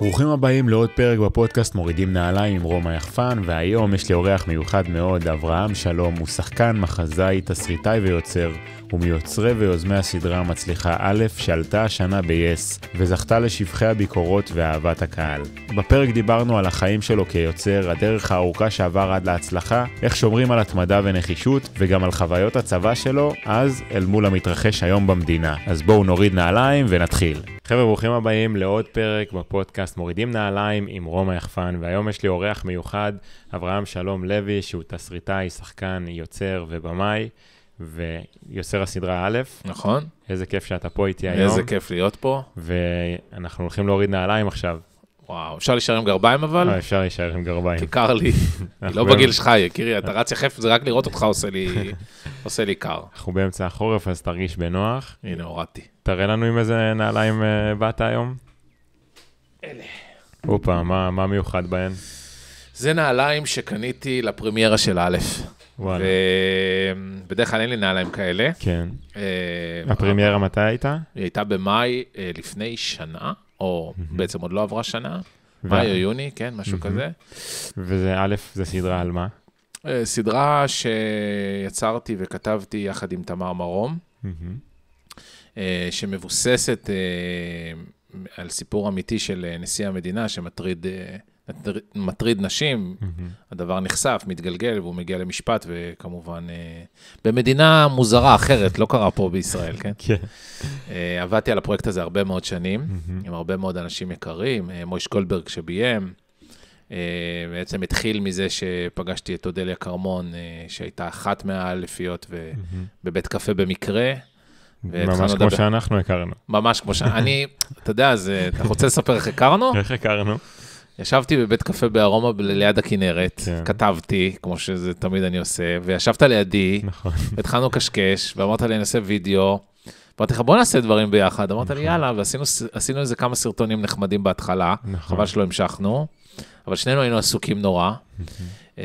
ברוכים הבאים לעוד פרק בפודקאסט מורידים נעליים עם רומא יחפן, והיום יש לי אורח מיוחד מאוד, אברהם שלום, הוא שחקן, מחזאי, תסריטאי ויוצר. ומיוצרי ויוזמי הסדרה המצליחה א', שעלתה השנה ב-yes, וזכתה לשבחי הביקורות ואהבת הקהל. בפרק דיברנו על החיים שלו כיוצר, הדרך הארוכה שעבר עד להצלחה, איך שומרים על התמדה ונחישות, וגם על חוויות הצבא שלו, אז אל מול המתרחש היום במדינה. אז בואו נוריד נעליים ונתחיל. חבר'ה, ברוכים הבאים לעוד פרק בפודקאסט מורידים נעליים עם רומא יחפן, והיום יש לי אורח מיוחד, אברהם שלום לוי, שהוא תסריטאי, שחקן, יוצר ובמאי, ויוצר הסדרה א'. נכון. איזה כיף שאתה פה איתי היום. איזה כיף להיות פה. ואנחנו הולכים להוריד נעליים עכשיו. וואו, אפשר להישאר עם גרביים אבל? לא, אפשר להישאר עם גרביים. כי קר לי, היא לא בגיל שלך, יקירי, אתה רץ יחף, זה רק לראות אותך עושה לי, עושה לי קר. אנחנו באמצע החורף, אז תרגיש בנוח. הנה, הורדתי. תראה לנו עם איזה נעליים אה, באת היום. אלה. הופה, מה, מה מיוחד בהן? זה נעליים שקניתי לפרמיירה של א'. וואלה. בדרך כלל אין לי נעליים כאלה. כן. אה, הפרמיירה מתי הייתה? היא הייתה במאי לפני שנה. או בעצם עוד לא עברה שנה, מאי או יוני, כן, משהו כזה. וזה א', זה סדרה על מה? אה, סדרה שיצרתי וכתבתי יחד עם תמר מרום, אה, שמבוססת אה, על סיפור אמיתי של נשיא המדינה שמטריד מטריד נשים, הדבר נחשף, מתגלגל, והוא מגיע למשפט, וכמובן, אה, במדינה מוזרה אחרת, לא קרה פה בישראל, כן? כן. אה, עבדתי על הפרויקט הזה הרבה מאוד שנים, עם הרבה מאוד אנשים יקרים, אה, מויש גולדברג שביים, בעצם התחיל מזה שפגשתי את אודליה כרמון, שהייתה אחת מהאלפיות בבית קפה במקרה. ממש כמו שאנחנו הכרנו. ממש כמו ש... אני, אתה יודע, אתה רוצה לספר איך הכרנו? איך הכרנו? ישבתי בבית קפה בארומה ליד הכנרת, כן. כתבתי, כמו שזה תמיד אני עושה, וישבת לידי, נכון. התחלנו קשקש, ואמרת לי, אני אעשה וידאו. אמרתי לך, בוא נעשה דברים ביחד. אמרת נכון. לי, יאללה, ועשינו איזה כמה סרטונים נחמדים בהתחלה, נכון. חבל שלא המשכנו, אבל שנינו היינו עסוקים נורא. אה,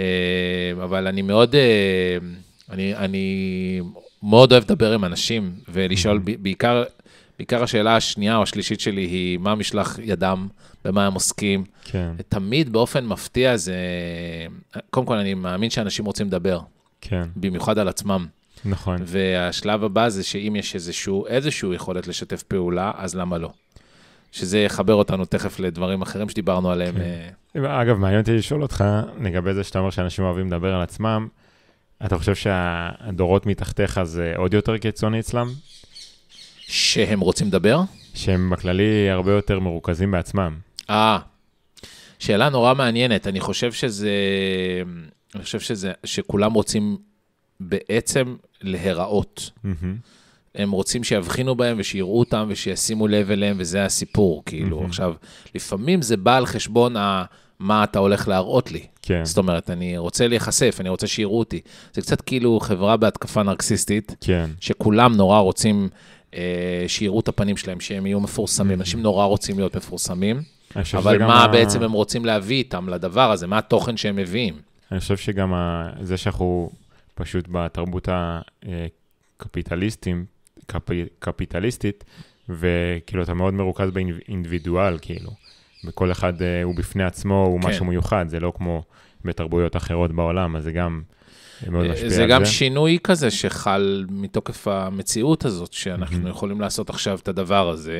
אבל אני מאוד, אה, אני, אני מאוד אוהב לדבר עם אנשים, ולשאול, בעיקר בעיקר השאלה השנייה או השלישית שלי היא, מה משלח ידם, במה הם עוסקים. כן. תמיד באופן מפתיע זה... קודם כל, אני מאמין שאנשים רוצים לדבר. כן. במיוחד על עצמם. נכון. והשלב הבא זה שאם יש איזשהו, איזשהו יכולת לשתף פעולה, אז למה לא? שזה יחבר אותנו תכף לדברים אחרים שדיברנו עליהם. כן. אה, אגב, מעניין אותי לשאול אותך, לגבי זה שאתה אומר שאנשים אוהבים לדבר על עצמם, אתה חושב שהדורות מתחתיך זה עוד יותר קיצוני אצלם? שהם רוצים לדבר? שהם בכללי הרבה יותר מרוכזים בעצמם. אה, שאלה נורא מעניינת. אני חושב שזה... אני חושב שזה... שכולם רוצים בעצם להיראות. Mm-hmm. הם רוצים שיבחינו בהם ושיראו אותם ושישימו לב אליהם, וזה הסיפור, כאילו. Mm-hmm. עכשיו, לפעמים זה בא על חשבון ה... מה אתה הולך להראות לי. כן. זאת אומרת, אני רוצה להיחשף, אני רוצה שיראו אותי. זה קצת כאילו חברה בהתקפה נרקסיסטית, כן. שכולם נורא רוצים אה, שיראו את הפנים שלהם, שהם יהיו מפורסמים. אנשים נורא רוצים להיות מפורסמים, אבל מה ה... בעצם הם רוצים להביא איתם לדבר הזה? מה התוכן שהם מביאים? אני חושב שגם ה... זה שאנחנו פשוט בתרבות הקפיטליסטים, קפ... קפיטליסטית, וכאילו אתה מאוד מרוכז באינדיבידואל, כאילו. וכל אחד אה, הוא בפני עצמו, הוא כן. משהו מיוחד, זה לא כמו בתרבויות אחרות בעולם, אז זה גם אה, זה גם זה. שינוי כזה שחל מתוקף המציאות הזאת, שאנחנו mm-hmm. יכולים לעשות עכשיו את הדבר הזה,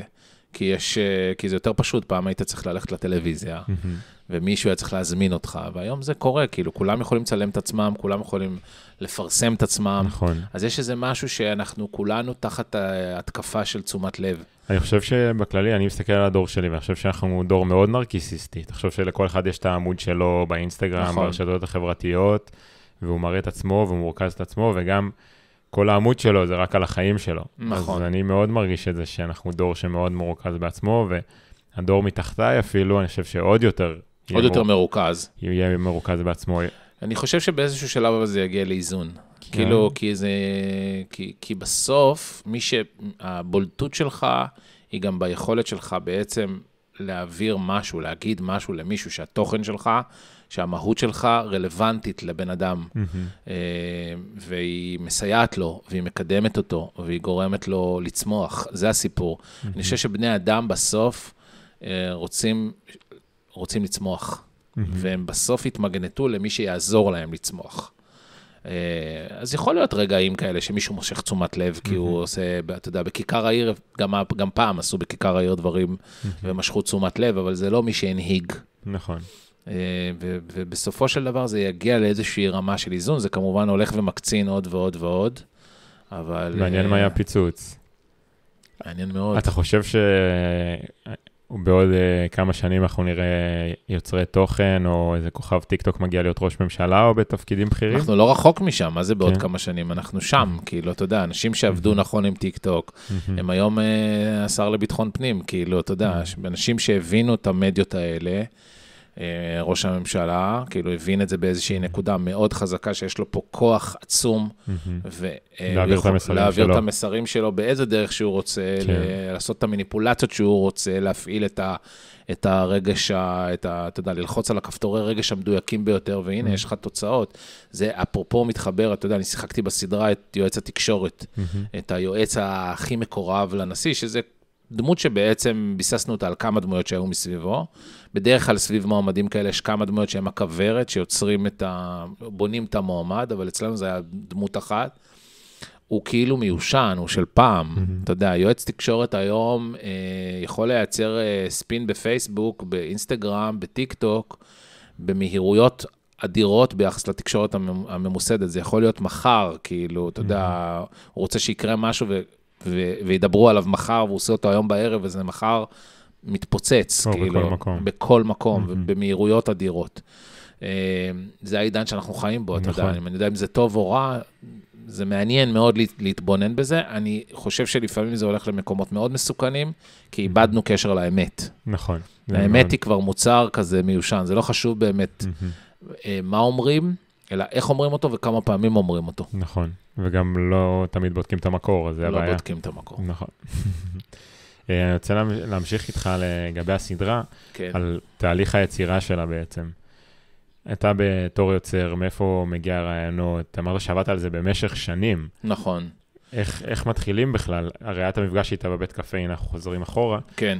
כי, יש, אה, כי זה יותר פשוט, פעם היית צריך ללכת לטלוויזיה, mm-hmm. ומישהו היה צריך להזמין אותך, והיום זה קורה, כאילו, כולם יכולים לצלם את עצמם, כולם יכולים לפרסם את עצמם. נכון. אז יש איזה משהו שאנחנו כולנו תחת התקפה של תשומת לב. אני חושב שבכללי, אני מסתכל על הדור שלי, ואני חושב שאנחנו דור מאוד נרקיסיסטי. תחשוב שלכל אחד יש את העמוד שלו באינסטגרם, נכון. ברשתות החברתיות. והוא מראה את עצמו והוא מורכז את עצמו, וגם כל העמוד שלו זה רק על החיים שלו. נכון. אז אני מאוד מרגיש את זה שאנחנו דור שמאוד מורכז בעצמו, והדור מתחתיי אפילו, אני חושב שעוד יותר... עוד יותר מור... מרוכז. יהיה מרוכז בעצמו. אני חושב שבאיזשהו שלב זה יגיע לאיזון. כן. כאילו, כי זה... כי, כי בסוף, מי ש... הבולטות שלך היא גם ביכולת שלך בעצם להעביר משהו, להגיד משהו למישהו שהתוכן שלך שהמהות שלך רלוונטית לבן אדם, mm-hmm. והיא מסייעת לו, והיא מקדמת אותו, והיא גורמת לו לצמוח. זה הסיפור. Mm-hmm. אני חושב שבני אדם בסוף אה, רוצים, רוצים לצמוח, mm-hmm. והם בסוף יתמגנטו למי שיעזור להם לצמוח. אה, אז יכול להיות רגעים כאלה שמישהו מושך תשומת לב, כי הוא עושה, אתה יודע, בכיכר העיר, גם, גם פעם עשו בכיכר העיר דברים mm-hmm. ומשכו תשומת לב, אבל זה לא מי שהנהיג. נכון. אה, ובסופו של דבר זה יגיע לאיזושהי רמה של איזון, זה כמובן הולך ומקצין עוד ועוד ועוד, אבל... מעניין מה אה, היה הפיצוץ. מעניין מאוד. אתה חושב שבעוד אה, כמה שנים אנחנו נראה יוצרי תוכן, או איזה כוכב טיקטוק מגיע להיות ראש ממשלה, או בתפקידים בכירים? אנחנו לא רחוק משם, מה זה בעוד כן. כמה שנים? אנחנו שם, כאילו, אתה יודע, אנשים שעבדו נכון עם טיקטוק, הם היום השר לביטחון פנים, כאילו, אתה יודע, אנשים שהבינו את המדיות האלה. אה, ראש הממשלה, כאילו הבין את זה באיזושהי נקודה מאוד חזקה, שיש לו פה כוח עצום, ולהעביר אה, את, המסרים שלו באיזה דרך שהוא רוצה, כן. לעשות את המניפולציות שהוא רוצה, להפעיל את, ה, את הרגש, את ה, אתה יודע, ללחוץ על הכפתורי רגש המדויקים ביותר, והנה, יש לך תוצאות. זה אפרופו מתחבר, אתה יודע, אני שיחקתי בסדרה את יועץ התקשורת, את היועץ הכי מקורב לנשיא, שזה דמות שבעצם ביססנו אותה על כמה דמויות שהיו מסביבו. בדרך כלל סביב מועמדים כאלה יש כמה דמויות שהן הכוורת, שיוצרים את ה... בונים את המועמד, אבל אצלנו זה היה דמות אחת. הוא כאילו מיושן, הוא של פעם. Mm-hmm. אתה יודע, יועץ תקשורת היום אה, יכול לייצר אה, ספין בפייסבוק, באינסטגרם, בטיק טוק, במהירויות אדירות ביחס לתקשורת הממוסדת. זה יכול להיות מחר, כאילו, אתה mm-hmm. יודע, הוא רוצה שיקרה משהו ו... וידברו עליו מחר, והוא עושה אותו היום בערב, וזה מחר מתפוצץ, או, כאילו, בכל מקום, בכל מקום, mm-hmm. במהירויות אדירות. אה, זה העידן שאנחנו חיים בו, אתה יודע, נכון. אני יודע אם זה טוב או רע, זה מעניין מאוד להתבונן בזה. אני חושב שלפעמים זה הולך למקומות מאוד מסוכנים, כי איבדנו קשר לאמת. נכון. האמת היא כבר מוצר כזה מיושן, זה לא חשוב באמת אה, מה אומרים, אלא איך אומרים אותו וכמה פעמים אומרים אותו. נכון, וגם לא תמיד בודקים את המקור, אז זה לא הבעיה. לא בודקים את המקור. נכון. אה, אני רוצה להמשיך איתך לגבי הסדרה, כן. על תהליך היצירה שלה בעצם. אתה בתור יוצר, מאיפה מגיע הרעיונות? אמרת שעבדת על זה במשך שנים. נכון. איך, איך מתחילים בכלל? הרי היה את המפגש איתה בבית קפה, הנה אנחנו חוזרים אחורה. כן.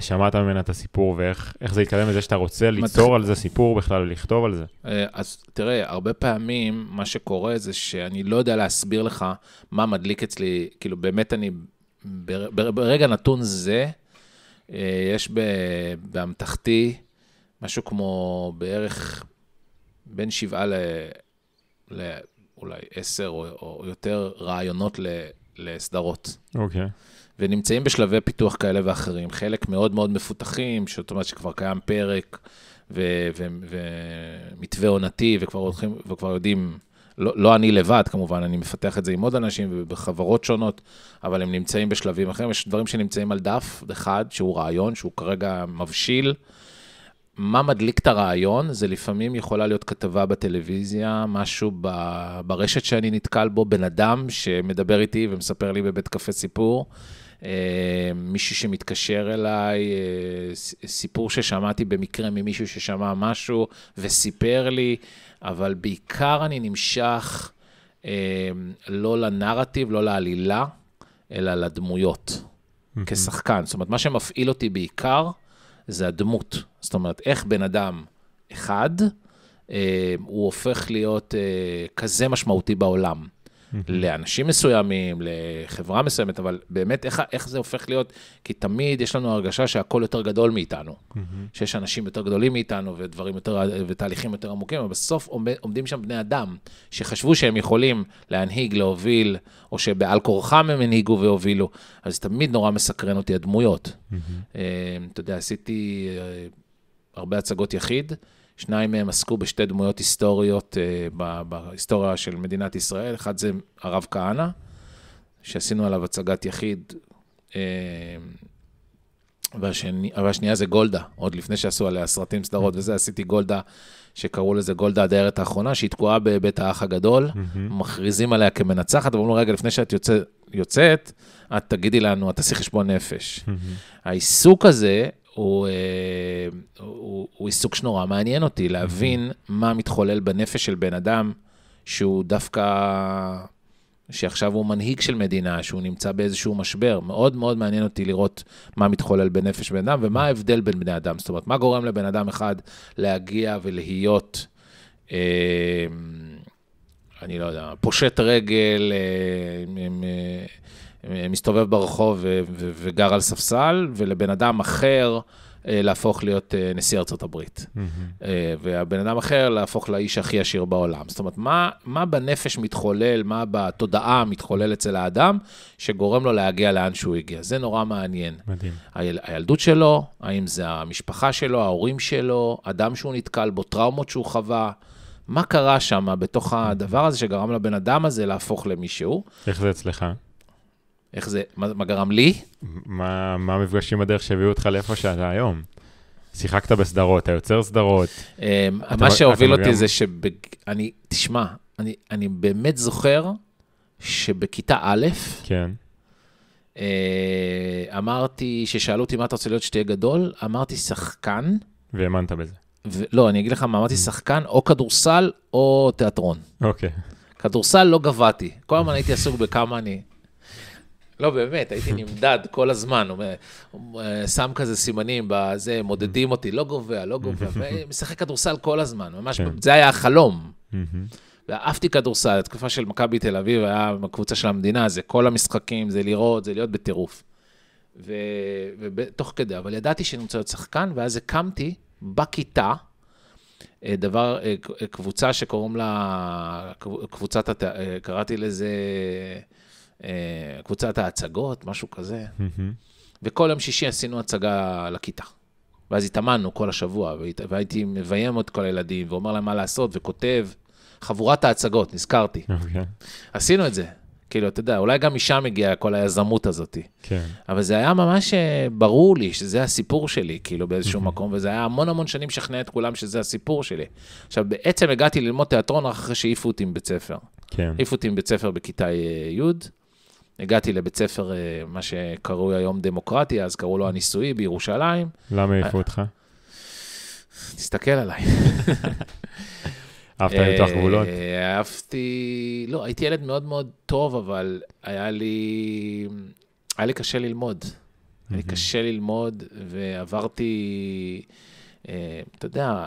שמעת ממנה את הסיפור ואיך זה התקדם לזה שאתה רוצה ליצור על זה סיפור בכלל ולכתוב על זה? אה, אז תראה, הרבה פעמים מה שקורה זה שאני לא יודע להסביר לך מה מדליק אצלי, כאילו באמת אני, ברגע נתון זה, אה, יש באמתחתי משהו כמו בערך בין שבעה ל... אולי עשר או, או יותר רעיונות לסדרות. אוקיי. Okay. ונמצאים בשלבי פיתוח כאלה ואחרים, חלק מאוד מאוד מפותחים, זאת אומרת שכבר קיים פרק ומתווה עונתי, וכבר, הולכים, וכבר יודעים, לא, לא אני לבד כמובן, אני מפתח את זה עם עוד אנשים ובחברות שונות, אבל הם נמצאים בשלבים אחרים, יש דברים שנמצאים על דף אחד, שהוא רעיון, שהוא כרגע מבשיל. מה מדליק את הרעיון, זה לפעמים יכולה להיות כתבה בטלוויזיה, משהו ב, ברשת שאני נתקל בו, בן אדם שמדבר איתי ומספר לי בבית קפה סיפור, אה, מישהו שמתקשר אליי, אה, סיפור ששמעתי במקרה ממישהו ששמע משהו וסיפר לי, אבל בעיקר אני נמשך אה, לא לנרטיב, לא לעלילה, אלא לדמויות, mm-hmm. כשחקן. זאת אומרת, מה שמפעיל אותי בעיקר, זה הדמות. זאת אומרת, איך בן אדם אחד, אה, הוא הופך להיות אה, כזה משמעותי בעולם. לאנשים מסוימים, לחברה מסוימת, אבל באמת, איך, איך זה הופך להיות? כי תמיד יש לנו הרגשה שהכול יותר גדול מאיתנו, שיש אנשים יותר גדולים מאיתנו ודברים יותר, ותהליכים יותר עמוקים, אבל בסוף עומד, עומדים שם בני אדם שחשבו שהם יכולים להנהיג, להוביל, או שבעל כורחם הם הנהיגו והובילו. אז תמיד נורא מסקרן אותי הדמויות. אה, אתה יודע, עשיתי אה, הרבה הצגות יחיד. שניים מהם עסקו בשתי דמויות היסטוריות אה, בהיסטוריה של מדינת ישראל. אחד זה הרב כהנא, שעשינו עליו הצגת יחיד, אה, והשני, והשנייה זה גולדה, עוד לפני שעשו עליה סרטים, סדרות וזה, עשיתי גולדה, שקראו לזה גולדה הדיירת האחרונה, שהיא תקועה בבית האח הגדול, מכריזים עליה כמנצחת, ואומרים, לו, רגע, לפני שאת יוצא, יוצאת, את תגידי לנו, את עשי חשבון נפש. העיסוק הזה, הוא, אה, הוא, הוא עיסוק שנורא מעניין אותי, להבין מה מתחולל בנפש של בן אדם שהוא דווקא, שעכשיו הוא מנהיג של מדינה, שהוא נמצא באיזשהו משבר. מאוד מאוד מעניין אותי לראות מה מתחולל בנפש בן אדם ומה ההבדל בין בני אדם. זאת אומרת, מה גורם לבן אדם אחד להגיע ולהיות, אה, אני לא יודע, פושט רגל, אה, אה, אה, אה, מסתובב ברחוב וגר על ספסל, ולבן אדם אחר אה, להפוך להיות אה, נשיא ארצות הברית. Mm-hmm. והבן אדם אחר להפוך לאיש הכי עשיר בעולם. זאת אומרת, מה, מה בנפש מתחולל, מה בתודעה מתחולל אצל האדם, שגורם לו להגיע לאן שהוא הגיע? זה נורא מעניין. מדהים. היל, הילדות שלו, האם זה המשפחה שלו, ההורים שלו, אדם שהוא נתקל בו, טראומות שהוא חווה. מה קרה שם בתוך הדבר הזה שגרם לבן אדם הזה להפוך למישהו? איך זה אצלך? איך זה, מה, מה גרם לי? מה, מה המפגשים בדרך שהביאו אותך לאיפה שאתה היום? שיחקת בסדרות, אתה יוצר סדרות. אמ, אתה מה שהוביל אותי גם... זה שאני, תשמע, אני, אני באמת זוכר שבכיתה א', כן. אה, אמרתי, ששאלו אותי מה אתה רוצה להיות שתהיה גדול, אמרתי שחקן. והאמנת בזה. ו- לא, אני אגיד לך מה, אמרתי mm. שחקן או כדורסל או תיאטרון. אוקיי. Okay. כדורסל לא גבהתי, כל הזמן הייתי עסוק בכמה אני... לא, באמת, הייתי נמדד כל הזמן, הוא שם כזה סימנים בזה, מודדים אותי, לא גובע, לא גובע, ומשחק כדורסל כל הזמן, ממש, כן. זה היה החלום. ואהבתי כדורסל, התקופה של מכבי תל אביב, היה הקבוצה של המדינה, זה כל המשחקים, זה לראות, זה להיות בטירוף. ו... ותוך כדי, אבל ידעתי שאני רוצה להיות שחקן, ואז הקמתי בכיתה אה, דבר, אה, אה, קבוצה שקוראים לה, קבוצת, קראתי לזה אה, קבוצת ההצגות, משהו כזה. וכל יום שישי עשינו הצגה לכיתה. ואז התאמנו כל השבוע, והייתי מביים את כל הילדים, ואומר להם מה לעשות, וכותב. חבורת ההצגות, נזכרתי. Okay. אוקיי. עשינו את זה. כאילו, אתה יודע, אולי גם משם מגיעה כל היזמות הזאת. כן. Okay. אבל זה היה ממש אה, ברור לי שזה הסיפור שלי, כאילו, באיזשהו mm-hmm. מקום, וזה היה המון המון שנים לשכנע את כולם שזה הסיפור שלי. עכשיו, בעצם הגעתי ללמוד תיאטרון אחרי שהעיפו אותי מבית ספר. כן. Okay. העיפו אותי מבית ספר בכיתה אה, י', הגעתי לבית ספר, אה, מה שקרוי היום דמוקרטיה, אז קראו לו הנישואי בירושלים. למה העיפו אותך? תסתכל עליי. אהבת למתוח אה, גבולות? אהבתי, לא, הייתי ילד מאוד מאוד טוב, אבל היה לי, היה לי קשה ללמוד. היה לי קשה ללמוד, ועברתי... אה, אתה יודע,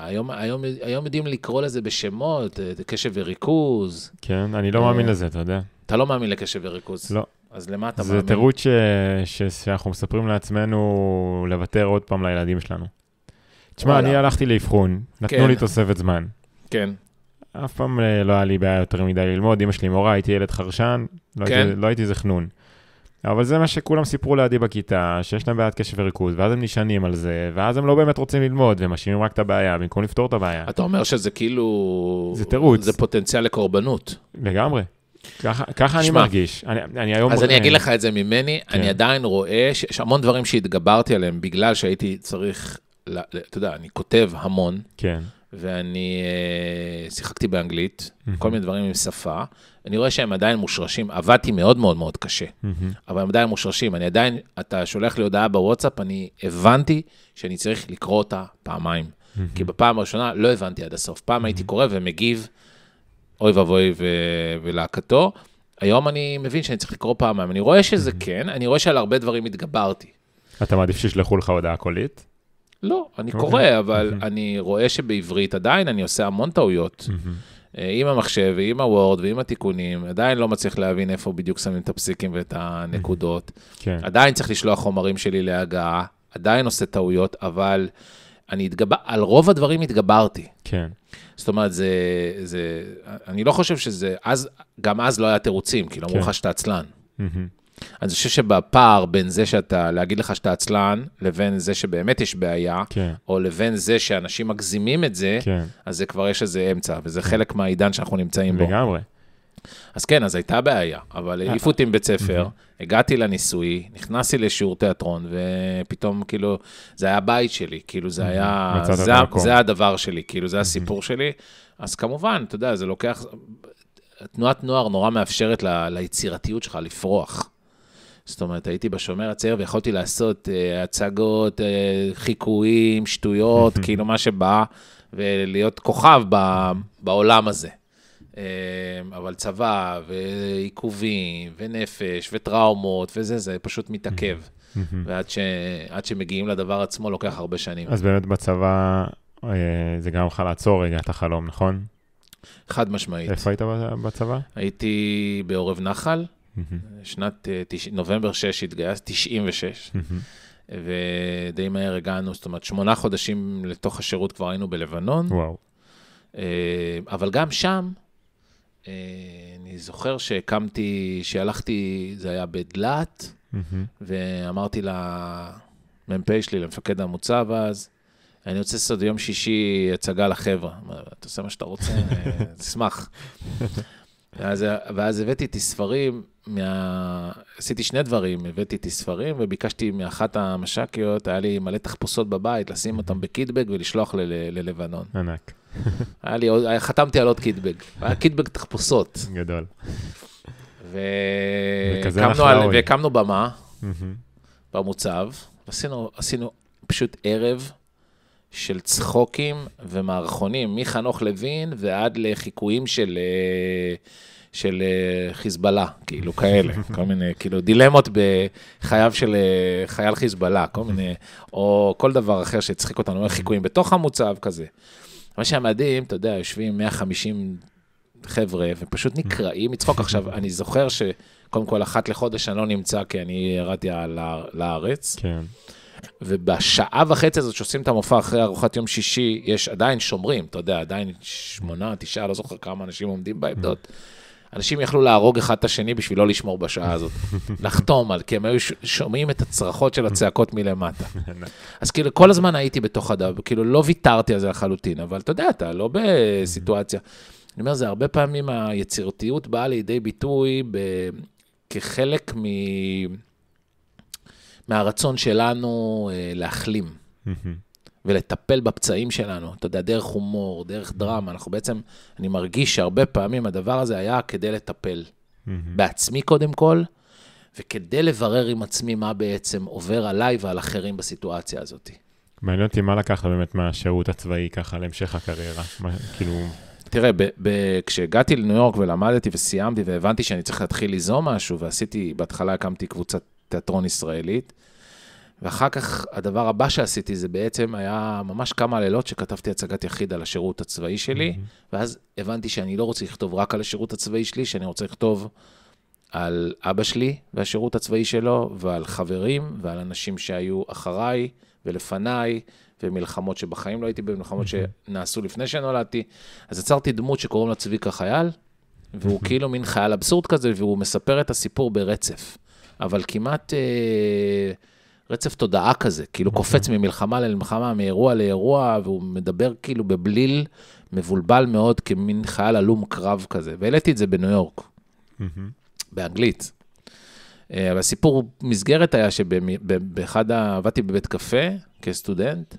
היום יודעים לקרוא לזה בשמות, קשב וריכוז. כן, אני לא מאמין לזה, אתה יודע. אתה לא מאמין לקשב וריכוז. לא. אז למה אתה מאמין? זה תירוץ ש... שאנחנו מספרים לעצמנו לוותר עוד פעם לילדים שלנו. תשמע, אני הלכתי לאבחון, נתנו כן. לי תוספת זמן. כן. אף פעם אה, לא היה לי בעיה יותר מדי ללמוד, אמא שלי מורה, הייתי ילד חרשן, לא, כן. הייתי, לא הייתי זכנון. אבל זה מה שכולם סיפרו לידי בכיתה, שיש להם בעיית קשב וריכוז, ואז הם נשענים על זה, ואז הם לא באמת רוצים ללמוד, והם משאירים רק את הבעיה, במקום לפתור את הבעיה. אתה אומר שזה כאילו... זה תירוץ. זה פוטנציאל לקורבנות. לגמרי. ככה, ככה אני מרגיש. אני, אני היום... אז אני אגיד לך את זה ממני, כן. אני עדיין רואה שיש המון דברים שהתגברתי עליהם בגלל שהייתי צריך, אתה יודע, אני כותב המון. כן. ואני אה, שיחקתי באנגלית, mm-hmm. כל מיני דברים עם שפה. אני רואה שהם עדיין מושרשים, עבדתי מאוד מאוד מאוד קשה, mm-hmm. אבל הם עדיין מושרשים. אני עדיין, אתה שולח לי הודעה בוואטסאפ, אני הבנתי שאני צריך לקרוא אותה פעמיים. Mm-hmm. כי בפעם הראשונה לא הבנתי עד הסוף. פעם mm-hmm. הייתי קורא ומגיב, אוי ואבוי ולהקתו. היום אני מבין שאני צריך לקרוא פעמיים, אני רואה שזה כן, אני רואה שעל הרבה דברים התגברתי. אתה מעדיף שישלחו לך הודעה קולית? לא, אני אוקיי. קורא, אבל אוקיי. אני רואה שבעברית עדיין אני עושה המון טעויות. אה, עם המחשב ועם הוורד ועם התיקונים, עדיין לא מצליח להבין איפה בדיוק שמים את הפסיקים ואת הנקודות. כן. עדיין צריך לשלוח חומרים שלי להגעה, עדיין עושה טעויות, אבל... אני התגבר, על רוב הדברים התגברתי. כן. זאת אומרת, זה, זה, אני לא חושב שזה, אז, גם אז לא היה תירוצים, כי לא כן. אמרו לך שאתה עצלן. Mm-hmm. אני חושב שבפער בין זה שאתה, להגיד לך שאתה עצלן, לבין זה שבאמת יש בעיה, כן. או לבין זה שאנשים מגזימים את זה, כן. אז זה כבר יש איזה אמצע, וזה חלק מהעידן שאנחנו נמצאים בו. לגמרי. אז כן, אז הייתה בעיה, אבל העיפו אותי מבית ספר, הגעתי לניסוי, נכנסתי לשיעור תיאטרון, ופתאום, כאילו, זה היה הבית שלי, כאילו, זה היה... זה, זה הדבר שלי, כאילו, זה הסיפור שלי. אז כמובן, אתה יודע, זה לוקח... תנועת נוער נורא מאפשרת ל, ליצירתיות שלך לפרוח. זאת אומרת, הייתי בשומר הצעיר ויכולתי לעשות uh, הצגות, uh, חיקויים, שטויות, כאילו מה שבא, ולהיות כוכב ב, בעולם הזה. אמ, אבל צבא, ועיכובים, ונפש, וטראומות, וזה, זה פשוט מתעכב. ועד ש... שמגיעים לדבר עצמו לוקח הרבה שנים. אז באמת בצבא אה, זה גם לך לעצור רגע את החלום, נכון? חד משמעית. איפה היית בצבא? הייתי בעורב נחל, שנת, אה, תש... נובמבר 6 התגייסתי, 96. ודי מהר הגענו, זאת אומרת, שמונה חודשים לתוך השירות כבר היינו בלבנון. וואו. אה, אבל גם שם, אה, אני זוכר שהקמתי, שהלכתי, זה היה בדלת, mm-hmm. ואמרתי למ"פ שלי, למפקד המוצב אז, אני רוצה לעשות יום שישי הצגה לחבר'ה. אתה עושה מה שאתה רוצה, תשמח. ואז, ואז הבאתי איתי ספרים, מה... עשיתי שני דברים, הבאתי איתי ספרים וביקשתי מאחת המש"קיות, היה לי מלא תחפושות בבית, לשים אותם בקיטבג ולשלוח ל- ל- ללבנון. ענק. היה לי עוד, חתמתי על עוד קיטבג, היה קיטבג תחפושות. גדול. ו... וקמנו, על... והקמנו במה במוצב, עשינו, עשינו פשוט ערב של צחוקים ומערכונים, מחנוך לוין ועד לחיקויים של, אה, של אה, חיזבאללה, כאילו כאלה, כל מיני, כאילו דילמות בחייו של אה, חייל חיזבאללה, כל מיני, או כל דבר אחר שהצחיק אותנו, אומר חיקויים בתוך המוצב כזה. מה שהמדהים, אתה יודע, יושבים 150 חבר'ה ופשוט נקרעים מצחוק. עכשיו, אני זוכר שקודם כל אחת לחודש אני לא נמצא כי אני ירדתי לארץ. כן. ובשעה וחצי הזאת שעושים את המופע אחרי ארוחת יום שישי, יש עדיין שומרים, אתה יודע, עדיין שמונה, תשעה, לא זוכר כמה אנשים עומדים בעמדות. אנשים יכלו להרוג אחד את השני בשביל לא לשמור בשעה הזאת. לחתום על, כי הם היו שומעים את הצרחות של הצעקות מלמטה. נכון. אז כאילו, כל הזמן הייתי בתוך הדף, כאילו, לא ויתרתי על זה לחלוטין, אבל אתה יודע, אתה לא בסיטואציה. אני אומר, זה הרבה פעמים היצירתיות באה לידי ביטוי ב... כחלק מ... מהרצון שלנו אה, להחלים ולטפל בפצעים שלנו, אתה יודע, דרך הומור, דרך דרמה, אנחנו בעצם, אני מרגיש שהרבה פעמים הדבר הזה היה כדי לטפל בעצמי קודם כל, וכדי לברר עם עצמי מה בעצם עובר עליי ועל אחרים בסיטואציה הזאת. מעניין אותי מה לקחת באמת מהשירות הצבאי ככה להמשך הקריירה, מה, כאילו... תראה, ב- ב- כשהגעתי לניו יורק ולמדתי וסיימתי והבנתי שאני צריך להתחיל ליזום משהו, ועשיתי, בהתחלה הקמתי קבוצת תיאטרון ישראלית. ואחר כך, הדבר הבא שעשיתי זה בעצם היה ממש כמה לילות שכתבתי הצגת יחיד על השירות הצבאי שלי, mm-hmm. ואז הבנתי שאני לא רוצה לכתוב רק על השירות הצבאי שלי, שאני רוצה לכתוב על אבא שלי והשירות הצבאי שלו, ועל חברים, ועל אנשים שהיו אחריי ולפניי, ומלחמות שבחיים לא הייתי במלחמות mm-hmm. שנעשו לפני שנולדתי. אז יצרתי דמות שקוראים לה צביקה חייל, והוא mm-hmm. כאילו מין חייל אבסורד כזה, והוא מספר את הסיפור ברצף. אבל כמעט אה, רצף תודעה כזה, כאילו נכון. קופץ ממלחמה למלחמה, מאירוע לאירוע, והוא מדבר כאילו בבליל מבולבל מאוד, כמין חייל הלום קרב כזה. והעליתי את זה בניו יורק, mm-hmm. באנגלית. אה, אבל הסיפור מסגרת היה שבאחד, עבדתי בבית קפה כסטודנט,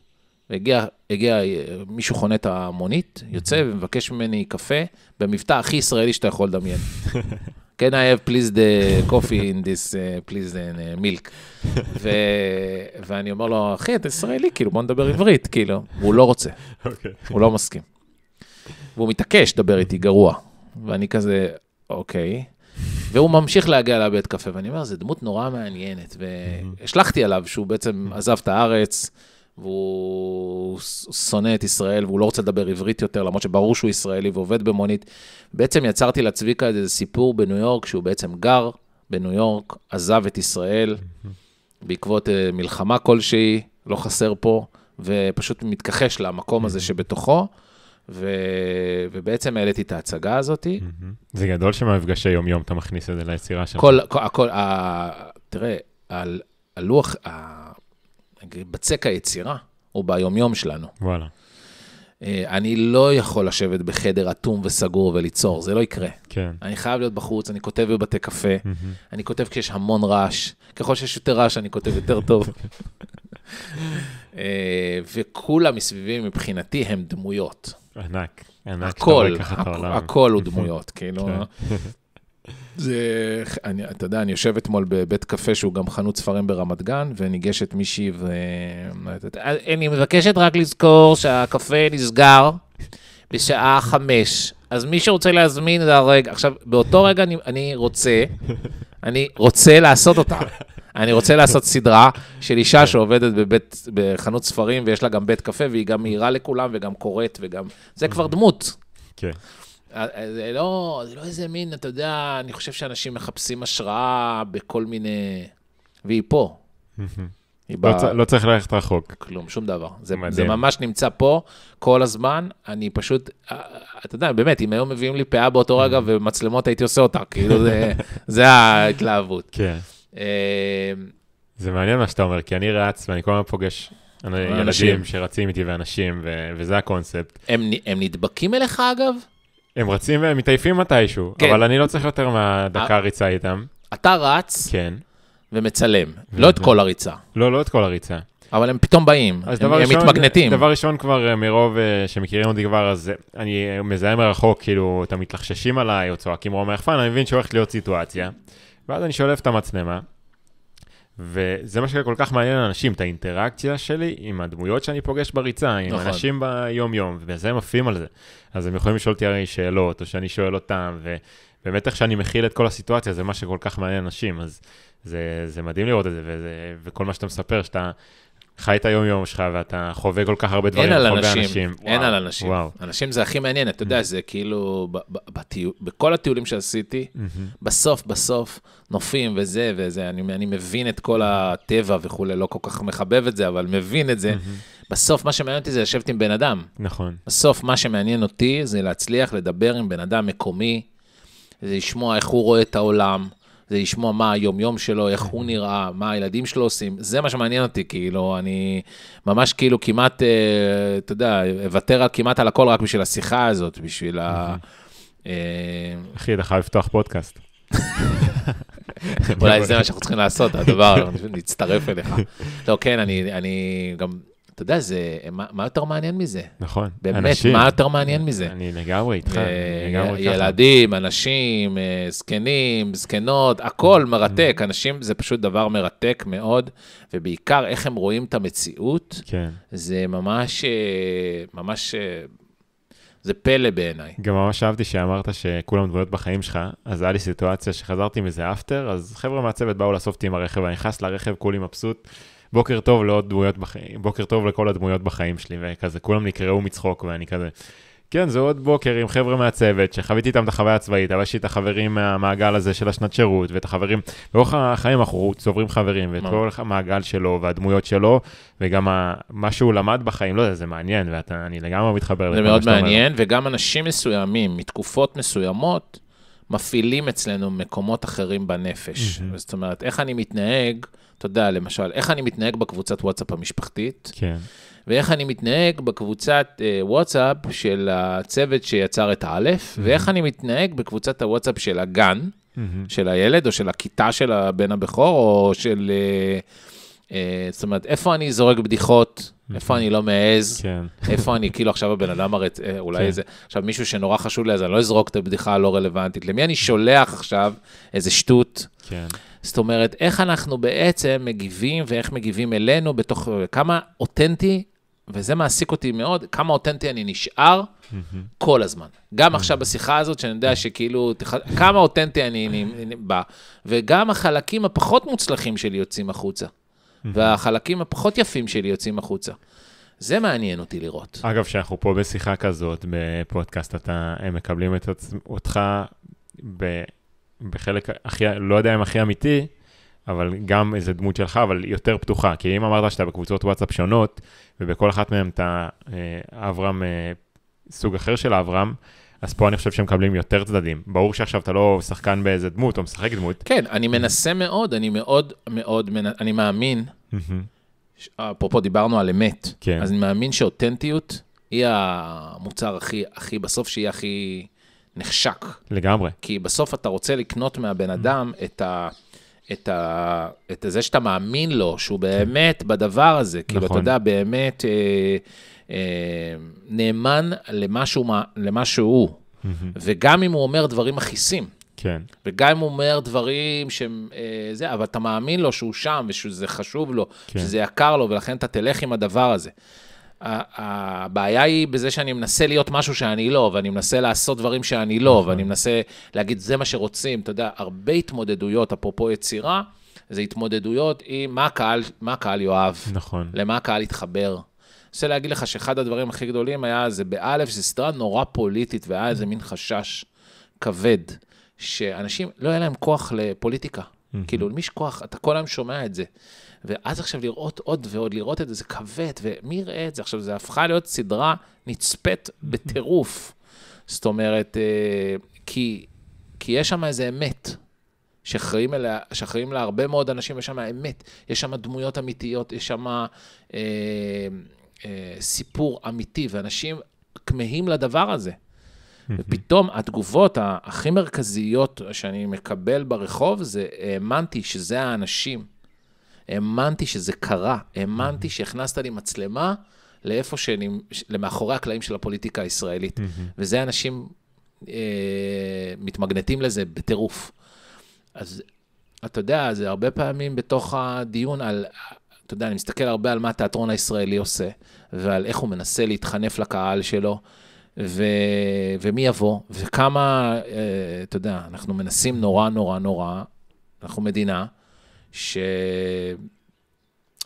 והגיע הגיע, אה, מישהו חונה את המונית, יוצא ומבקש ממני קפה, במבטא הכי ישראלי שאתה יכול לדמיין. can I have please the coffee in this, uh, please the uh, milk. ו... ואני אומר לו, אחי, אתה ישראלי, כאילו, בוא נדבר עברית, כאילו. הוא לא רוצה, okay. אוקיי. הוא לא מסכים. והוא מתעקש לדבר איתי גרוע. ואני כזה, אוקיי. והוא ממשיך להגיע לבית קפה, ואני אומר, זו דמות נורא מעניינת. והשלכתי עליו שהוא בעצם עזב את הארץ. והוא שונא את ישראל והוא לא רוצה לדבר עברית יותר, למרות שברור שהוא ישראלי ועובד במונית. בעצם יצרתי לצביקה איזה סיפור בניו יורק, שהוא בעצם גר בניו יורק, עזב את ישראל בעקבות אה, מלחמה כלשהי, לא חסר פה, ופשוט מתכחש למקום הזה שבתוכו. ו... ובעצם העליתי את ההצגה הזאת. זה גדול שמפגשי יום-יום אתה מכניס את זה ליצירה שלך. כל, הכל, ה... תראה, הלוח, בצק היצירה הוא ביומיום שלנו. וואלה. אה, אני לא יכול לשבת בחדר אטום וסגור וליצור, זה לא יקרה. כן. אני חייב להיות בחוץ, אני כותב בבתי קפה, mm-hmm. אני כותב כשיש המון רעש, ככל שיש יותר רעש אני כותב יותר טוב. אה, וכולם מסביבי מבחינתי הם דמויות. ענק, ענק. הכל, הכ- הכל הוא דמויות, כאילו. כן. זה, אני, אתה יודע, אני יושב אתמול בבית קפה שהוא גם חנות ספרים ברמת גן, וניגשת מישהי ו... אני מבקשת רק לזכור שהקפה נסגר בשעה חמש. אז מי שרוצה להזמין זה הרגע. עכשיו, באותו רגע אני, אני רוצה, אני רוצה לעשות אותה. אני רוצה לעשות סדרה של אישה שעובדת בבית, בחנות ספרים, ויש לה גם בית קפה, והיא גם מהירה לכולם, וגם קוראת, וגם... זה כבר דמות. כן. אה, אה, זה לא, זה לא איזה מין, אתה יודע, אני חושב שאנשים מחפשים השראה בכל מיני... והיא פה. היא לא, בא... לא צריך ללכת רחוק. כלום, שום דבר. זה, זה ממש נמצא פה כל הזמן. אני פשוט, אה, אתה יודע, באמת, אם היו מביאים לי פאה באותו רגע ומצלמות, הייתי עושה אותה. כאילו, זה, זה ההתלהבות. כן. אמ, זה מעניין מה שאתה אומר, כי אני רץ ואני כל הזמן פוגש ילדים שרצים איתי ואנשים, ו- וזה הקונספט. הם, הם נדבקים אליך, אגב? הם רצים והם מתעייפים מתישהו, כן. אבל אני לא צריך יותר מהדקה אה, הריצה איתם. אתה רץ כן. ומצלם, לא את כל הריצה. לא, לא את כל הריצה. אבל הם פתאום באים, הם, דבר הם ראשון, מתמגנטים. דבר ראשון כבר אה, מרוב אה, שמכירים אותי כבר, אז אני מזהה מרחוק, כאילו, את המתלחששים עליי או צועקים רומא יחפן, אני מבין שהולכת להיות סיטואציה. ואז אני שולף את המצלמה, וזה מה שכל כך מעניין אנשים, את האינטראקציה שלי עם הדמויות שאני פוגש בריצה, עם נכון. אנשים ביום-יום, וזה הם עפים על זה. אז הם יכולים לשאול אותי הרי שאלות, או שאני שואל אותם, ובאמת איך שאני מכיל את כל הסיטואציה, זה מה שכל כך מעניין אנשים, אז זה, זה מדהים לראות את זה, וזה, וכל מה שאתה מספר, שאתה חי את היום-יום שלך ואתה חווה כל כך הרבה דברים, אין על אנשים, אין על אנשים. אנשים זה הכי מעניין, אתה יודע, mm-hmm. זה כאילו, בכל הטיולים שעשיתי, mm-hmm. בסוף, בסוף, נופים וזה וזה, אני, מבין את כל הטבע וכולי, לא כל כך מחבב את זה, אבל מבין את זה. Mm-hmm. בסוף מה שמעניין אותי זה לשבת עם בן אדם. נכון. בסוף מה שמעניין אותי זה להצליח לדבר עם בן אדם מקומי, לשמוע איך הוא רואה את העולם, זה לשמוע מה היומיום שלו, איך הוא נראה, מה הילדים שלו עושים, זה מה שמעניין אותי, כאילו, אני ממש כאילו כמעט, אה, אתה יודע, אוותר כמעט על הכל רק בשביל השיחה הזאת, בשביל ה... אה, אחי, אתה חייב לפתוח פודקאסט. אולי זה מה שאנחנו צריכים לעשות, הדבר, נצטרף אליך. לא, כן, אני גם אתה יודע, זה, מה, מה יותר מעניין מזה? נכון. באמת, אנשים, באמת, מה יותר מעניין מזה? אני לגמרי איתך, אני אה, לגמרי ככה. ילדים, אנשים, אה, זקנים, זקנות, הכל mm-hmm. מרתק. אנשים, זה פשוט דבר מרתק מאוד, ובעיקר איך הם רואים את המציאות. כן. זה ממש, אה, ממש... זה פלא בעיניי. גם ממש אהבתי שאמרת שכולם דמויות בחיים שלך, אז היה לי סיטואציה שחזרתי מזה אפטר, אז חבר'ה מהצוות באו לאסוף אותי עם הרכב, אני נכנס לרכב כולי מבסוט, בוקר טוב לעוד דמויות בחיים, בוקר טוב לכל הדמויות בחיים שלי, וכזה, כולם נקראו מצחוק, ואני כזה... כן, זה עוד בוקר עם חבר'ה מהצוות, שחוויתי איתם את החוויה הצבאית, אבל יש לי את החברים מהמעגל הזה של השנת שירות, ואת החברים, באורך החיים אנחנו צוברים חברים, ואת כל המעגל שלו, והדמויות שלו, וגם ה... מה שהוא למד בחיים, לא יודע, זה מעניין, ואני לגמרי מתחבר זה מאוד מעניין, אומר. וגם אנשים מסוימים, מתקופות מסוימות, מפעילים אצלנו מקומות אחרים בנפש. Mm-hmm. זאת אומרת, איך אני מתנהג אתה יודע, למשל, איך אני מתנהג בקבוצת וואטסאפ המשפחתית, כן. ואיך אני מתנהג בקבוצת אה, וואטסאפ של הצוות שיצר את האלף, mm-hmm. ואיך אני מתנהג בקבוצת הוואטסאפ של הגן, mm-hmm. של הילד, או של הכיתה של הבן הבכור, או של... אה, אה, זאת אומרת, איפה אני זורק בדיחות? איפה אני לא מעז, כן. איפה אני, כאילו עכשיו הבן אדם הרי, אה, אולי כן. איזה, עכשיו מישהו שנורא חשוב לי, אז אני לא אזרוק את הבדיחה הלא רלוונטית. למי אני שולח עכשיו איזה שטות? כן. זאת אומרת, איך אנחנו בעצם מגיבים ואיך מגיבים אלינו בתוך כמה אותנטי, וזה מעסיק אותי מאוד, כמה אותנטי אני נשאר mm-hmm. כל הזמן. גם mm-hmm. עכשיו בשיחה הזאת, שאני יודע שכאילו, תח... כמה אותנטי אני, אני, אני בא, וגם החלקים הפחות מוצלחים שלי יוצאים החוצה, mm-hmm. והחלקים הפחות יפים שלי יוצאים החוצה. זה מעניין אותי לראות. אגב, כשאנחנו פה בשיחה כזאת, בפודקאסט, אתה, הם מקבלים את עצ... אותך ב... בחלק הכי, לא יודע אם הכי אמיתי, אבל גם איזה דמות שלך, אבל יותר פתוחה. כי אם אמרת שאתה בקבוצות וואטסאפ שונות, ובכל אחת מהן אתה אה, אברהם, אה, סוג אחר של אברהם, אז פה אני חושב שהם מקבלים יותר צדדים. ברור שעכשיו אתה לא שחקן באיזה דמות או משחק דמות. כן, אני מנסה מאוד, אני מאוד מאוד, אני מאמין, אפרופו דיברנו על אמת, כן. אז אני מאמין שאותנטיות היא המוצר הכי, הכי בסוף, שהיא הכי... נחשק. לגמרי. כי בסוף אתה רוצה לקנות מהבן אדם את ה... את, ה, את זה שאתה מאמין לו, שהוא כן. באמת כן. בדבר הזה, נכון. כאילו, אתה נכון. יודע, באמת אה, אה, נאמן למה שהוא, למה Mm-hmm. וגם אם הוא אומר דברים מכעיסים, כן. וגם אם הוא אומר דברים שהם... אה, זה, אבל אתה מאמין לו שהוא שם, ושזה חשוב לו, כן. שזה יקר לו, ולכן אתה תלך עם הדבר הזה. הבעיה היא בזה שאני מנסה להיות משהו שאני לא, ואני מנסה לעשות דברים שאני לא, נכון. ואני מנסה להגיד, זה מה שרוצים. אתה יודע, הרבה התמודדויות, אפרופו יצירה, זה התמודדויות עם מה הקהל, מה הקהל יאהב. נכון. למה הקהל יתחבר. אני רוצה להגיד לך שאחד הדברים הכי גדולים היה, זה באלף, זו סדרה נורא פוליטית, והיה איזה מין חשש כבד, שאנשים, לא היה להם כוח לפוליטיקה. Mm-hmm. כאילו, למי יש כוח? אתה כל היום שומע את זה. ואז עכשיו לראות עוד ועוד, לראות את זה, זה כבד, ומי יראה את זה? עכשיו, זה הפכה להיות סדרה נצפית בטירוף. זאת אומרת, אה, כי, כי יש שם איזה אמת. שאחראים, לה, שאחראים לה הרבה מאוד אנשים, יש שם אמת, יש שם דמויות אמיתיות, יש שם אה, אה, אה, סיפור אמיתי, ואנשים כמהים לדבר הזה. ופתאום התגובות הכי מרכזיות שאני מקבל ברחוב זה, האמנתי שזה האנשים. האמנתי שזה קרה, האמנתי שהכנסת לי מצלמה לאיפה שאני, למאחורי הקלעים של הפוליטיקה הישראלית. וזה אנשים אה, מתמגנטים לזה בטירוף. אז אתה יודע, זה הרבה פעמים בתוך הדיון על, אתה יודע, אני מסתכל הרבה על מה התיאטרון הישראלי עושה, ועל איך הוא מנסה להתחנף לקהל שלו. ו... ומי יבוא, וכמה, אה, אתה יודע, אנחנו מנסים נורא נורא נורא, אנחנו מדינה ש...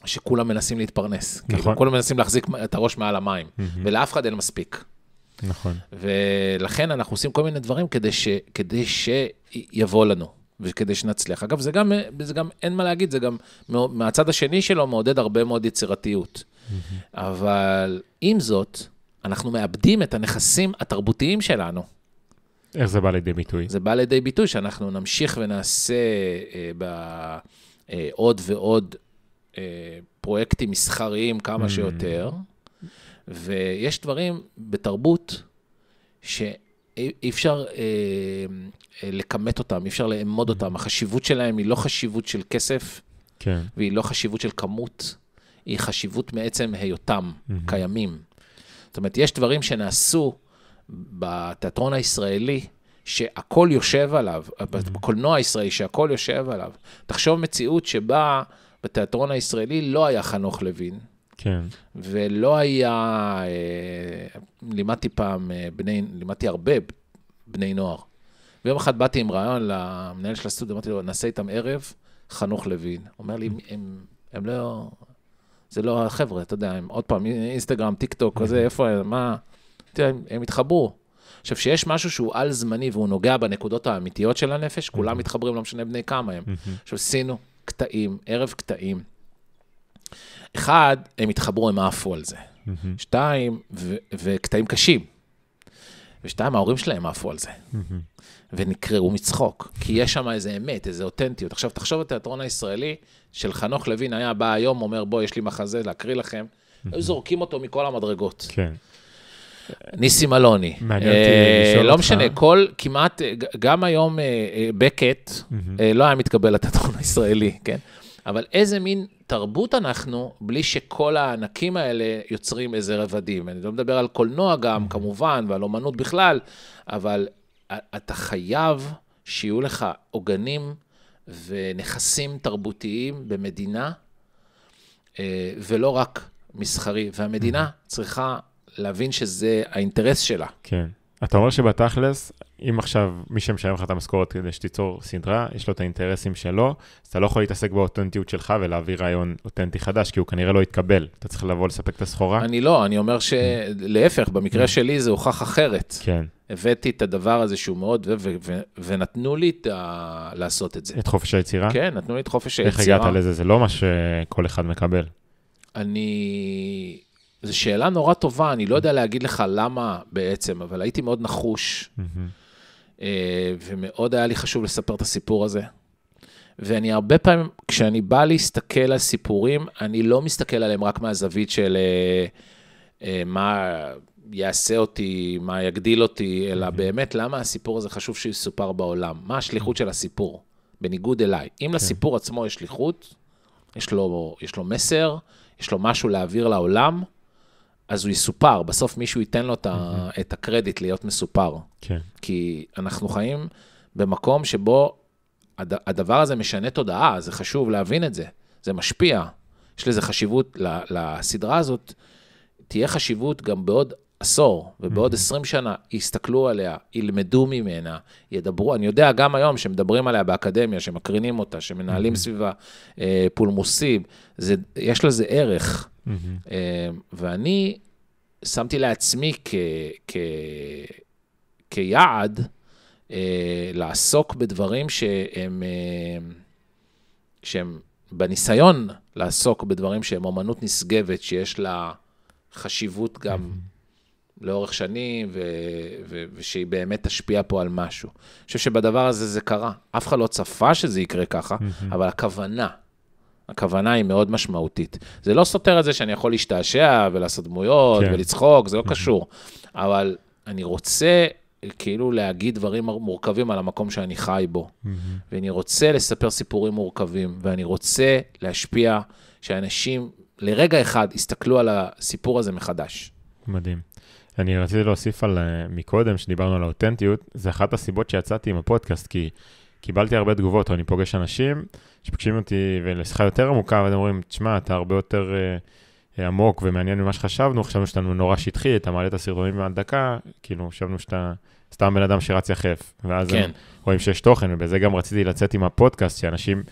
שכולם מנסים להתפרנס. כאילו, נכון. כאילו, כולם מנסים להחזיק את הראש מעל המים, mm-hmm. ולאף אחד אין מספיק. נכון. ולכן אנחנו עושים כל מיני דברים כדי, ש... כדי שיבוא לנו. וכדי שנצליח. אגב, זה גם, זה גם, אין מה להגיד, זה גם מהצד השני שלו מעודד הרבה מאוד יצירתיות. Mm-hmm. אבל עם זאת, אנחנו מאבדים את הנכסים התרבותיים שלנו. איך זה בא לידי ביטוי? זה בא לידי ביטוי שאנחנו נמשיך ונעשה אה, ב... אה, עוד ועוד אה, פרויקטים מסחריים כמה mm. שיותר, ויש דברים בתרבות שאי אפשר אה, אה, לכמת אותם, אי אפשר לאמוד mm. אותם. החשיבות שלהם היא לא חשיבות של כסף, כן. והיא לא חשיבות של כמות, היא חשיבות מעצם היותם mm-hmm. קיימים. זאת אומרת, יש דברים שנעשו בתיאטרון הישראלי, שהכל יושב עליו, mm-hmm. בקולנוע הישראלי שהכל יושב עליו. תחשוב מציאות שבה בתיאטרון הישראלי לא היה חנוך לוין. כן. ולא היה, אה, לימדתי פעם, אה, בני, לימדתי הרבה בני נוער. ויום אחד באתי עם רעיון למנהל של הסטודיו, אמרתי לו, נעשה איתם ערב, חנוך לוין. הוא אומר לי, הם, הם, הם לא, זה לא החבר'ה, אתה יודע, הם עוד פעם, אינסטגרם, טיק טוק, mm-hmm. כזה, איפה, מה, תראה, הם, הם התחברו. עכשיו, כשיש משהו שהוא על-זמני והוא נוגע בנקודות האמיתיות של הנפש, כולם mhm. מתחברים, לא משנה בני כמה הם. Mhm. עכשיו, עשינו קטעים, ערב קטעים. אחד, הם התחברו, הם עפו על זה. Mhm. שתיים, וקטעים קשים. ושתיים, ההורים שלהם עפו על זה. ונקרעו מצחוק, כי יש שם איזה אמת, איזה אותנטיות. עכשיו, תחשוב על התיאטרון הישראלי, של חנוך לוין היה בא היום, אומר, בוא, יש לי מחזה להקריא לכם. היו זורקים אותו מכל המדרגות. כן. ניסים אלוני. מעניין אה, אותי לשאול לא אותך. לא משנה, כל, כמעט, גם היום אה, אה, בקט לא היה מתקבל לתתכון הישראלי, כן? אבל איזה מין תרבות אנחנו, בלי שכל הענקים האלה יוצרים איזה רבדים. אני לא מדבר על קולנוע גם, כמובן, ועל אומנות בכלל, אבל אתה חייב שיהיו לך עוגנים ונכסים תרבותיים במדינה, ולא רק מסחרי. והמדינה צריכה להבין שזה האינטרס שלה. כן. אתה אומר שבתכלס, אם עכשיו מי שמשלם לך את המשכורת כדי שתיצור סדרה, יש לו את האינטרסים שלו, אז אתה לא יכול להתעסק באותנטיות שלך ולהביא רעיון אותנטי חדש, כי הוא כנראה לא יתקבל. אתה צריך לבוא לספק את הסחורה. אני לא, אני אומר שלהפך, במקרה כן. שלי זה הוכח אחרת. כן. הבאתי את הדבר הזה שהוא מאוד, ונתנו לי את ה- לעשות את זה. את חופש היצירה? כן, נתנו לי את חופש היצירה. איך הגעת לזה? זה לא מה שכל אחד מקבל. אני... זו שאלה נורא טובה, אני לא יודע להגיד לך למה בעצם, אבל הייתי מאוד נחוש, אה, ומאוד היה לי חשוב לספר את הסיפור הזה. ואני הרבה פעמים, כשאני בא להסתכל על סיפורים, אני לא מסתכל עליהם רק מהזווית של אה, אה, מה יעשה אותי, מה יגדיל אותי, אלא באמת למה הסיפור הזה חשוב שיסופר בעולם, מה השליחות של הסיפור, בניגוד אליי. אם כן. לסיפור עצמו יש שליחות, יש לו, יש לו מסר, יש לו משהו להעביר לעולם, אז הוא יסופר, בסוף מישהו ייתן לו mm-hmm. את הקרדיט להיות מסופר. כן. כי אנחנו חיים במקום שבו הד, הדבר הזה משנה תודעה, זה חשוב להבין את זה, זה משפיע. יש לזה חשיבות, לסדרה הזאת תהיה חשיבות גם בעוד עשור ובעוד 20 שנה יסתכלו עליה, ילמדו ממנה, ידברו. אני יודע גם היום שמדברים עליה באקדמיה, שמקרינים אותה, שמנהלים סביבה אה, פולמוסים, זה, יש לזה ערך. Mm-hmm. אמ, ואני שמתי לעצמי כ, כ, כיעד אה, לעסוק בדברים שהם, אה, שהם בניסיון לעסוק בדברים שהם אומנות נשגבת, שיש לה חשיבות גם mm-hmm. לאורך שנים, ו, ו, ושהיא באמת תשפיע פה על משהו. אני חושב שבדבר הזה זה קרה. אף אחד לא צפה שזה יקרה ככה, mm-hmm. אבל הכוונה, הכוונה היא מאוד משמעותית. זה לא סותר את זה שאני יכול להשתעשע ולעשות דמויות כן. ולצחוק, זה לא קשור. אבל אני רוצה כאילו להגיד דברים מורכבים על המקום שאני חי בו. ואני רוצה לספר סיפורים מורכבים, ואני רוצה להשפיע שאנשים לרגע אחד יסתכלו על הסיפור הזה מחדש. מדהים. אני רציתי להוסיף על אה, מקודם, שדיברנו על האותנטיות, זה אחת הסיבות שיצאתי עם הפודקאסט, כי קיבלתי הרבה תגובות, או אני פוגש אנשים שפוגשים אותי ולשיחה יותר עמוקה, ואז אומרים, תשמע, אתה הרבה יותר uh, עמוק ומעניין ממה שחשבנו, חשבנו שאתה נורא שטחי, אתה מעלה את הסרטונים דקה, כאילו, חשבנו שאתה סתם בן אדם שרץ יחף. ואז כן. הם רואים שיש תוכן, ובזה גם רציתי לצאת עם הפודקאסט, שאנשים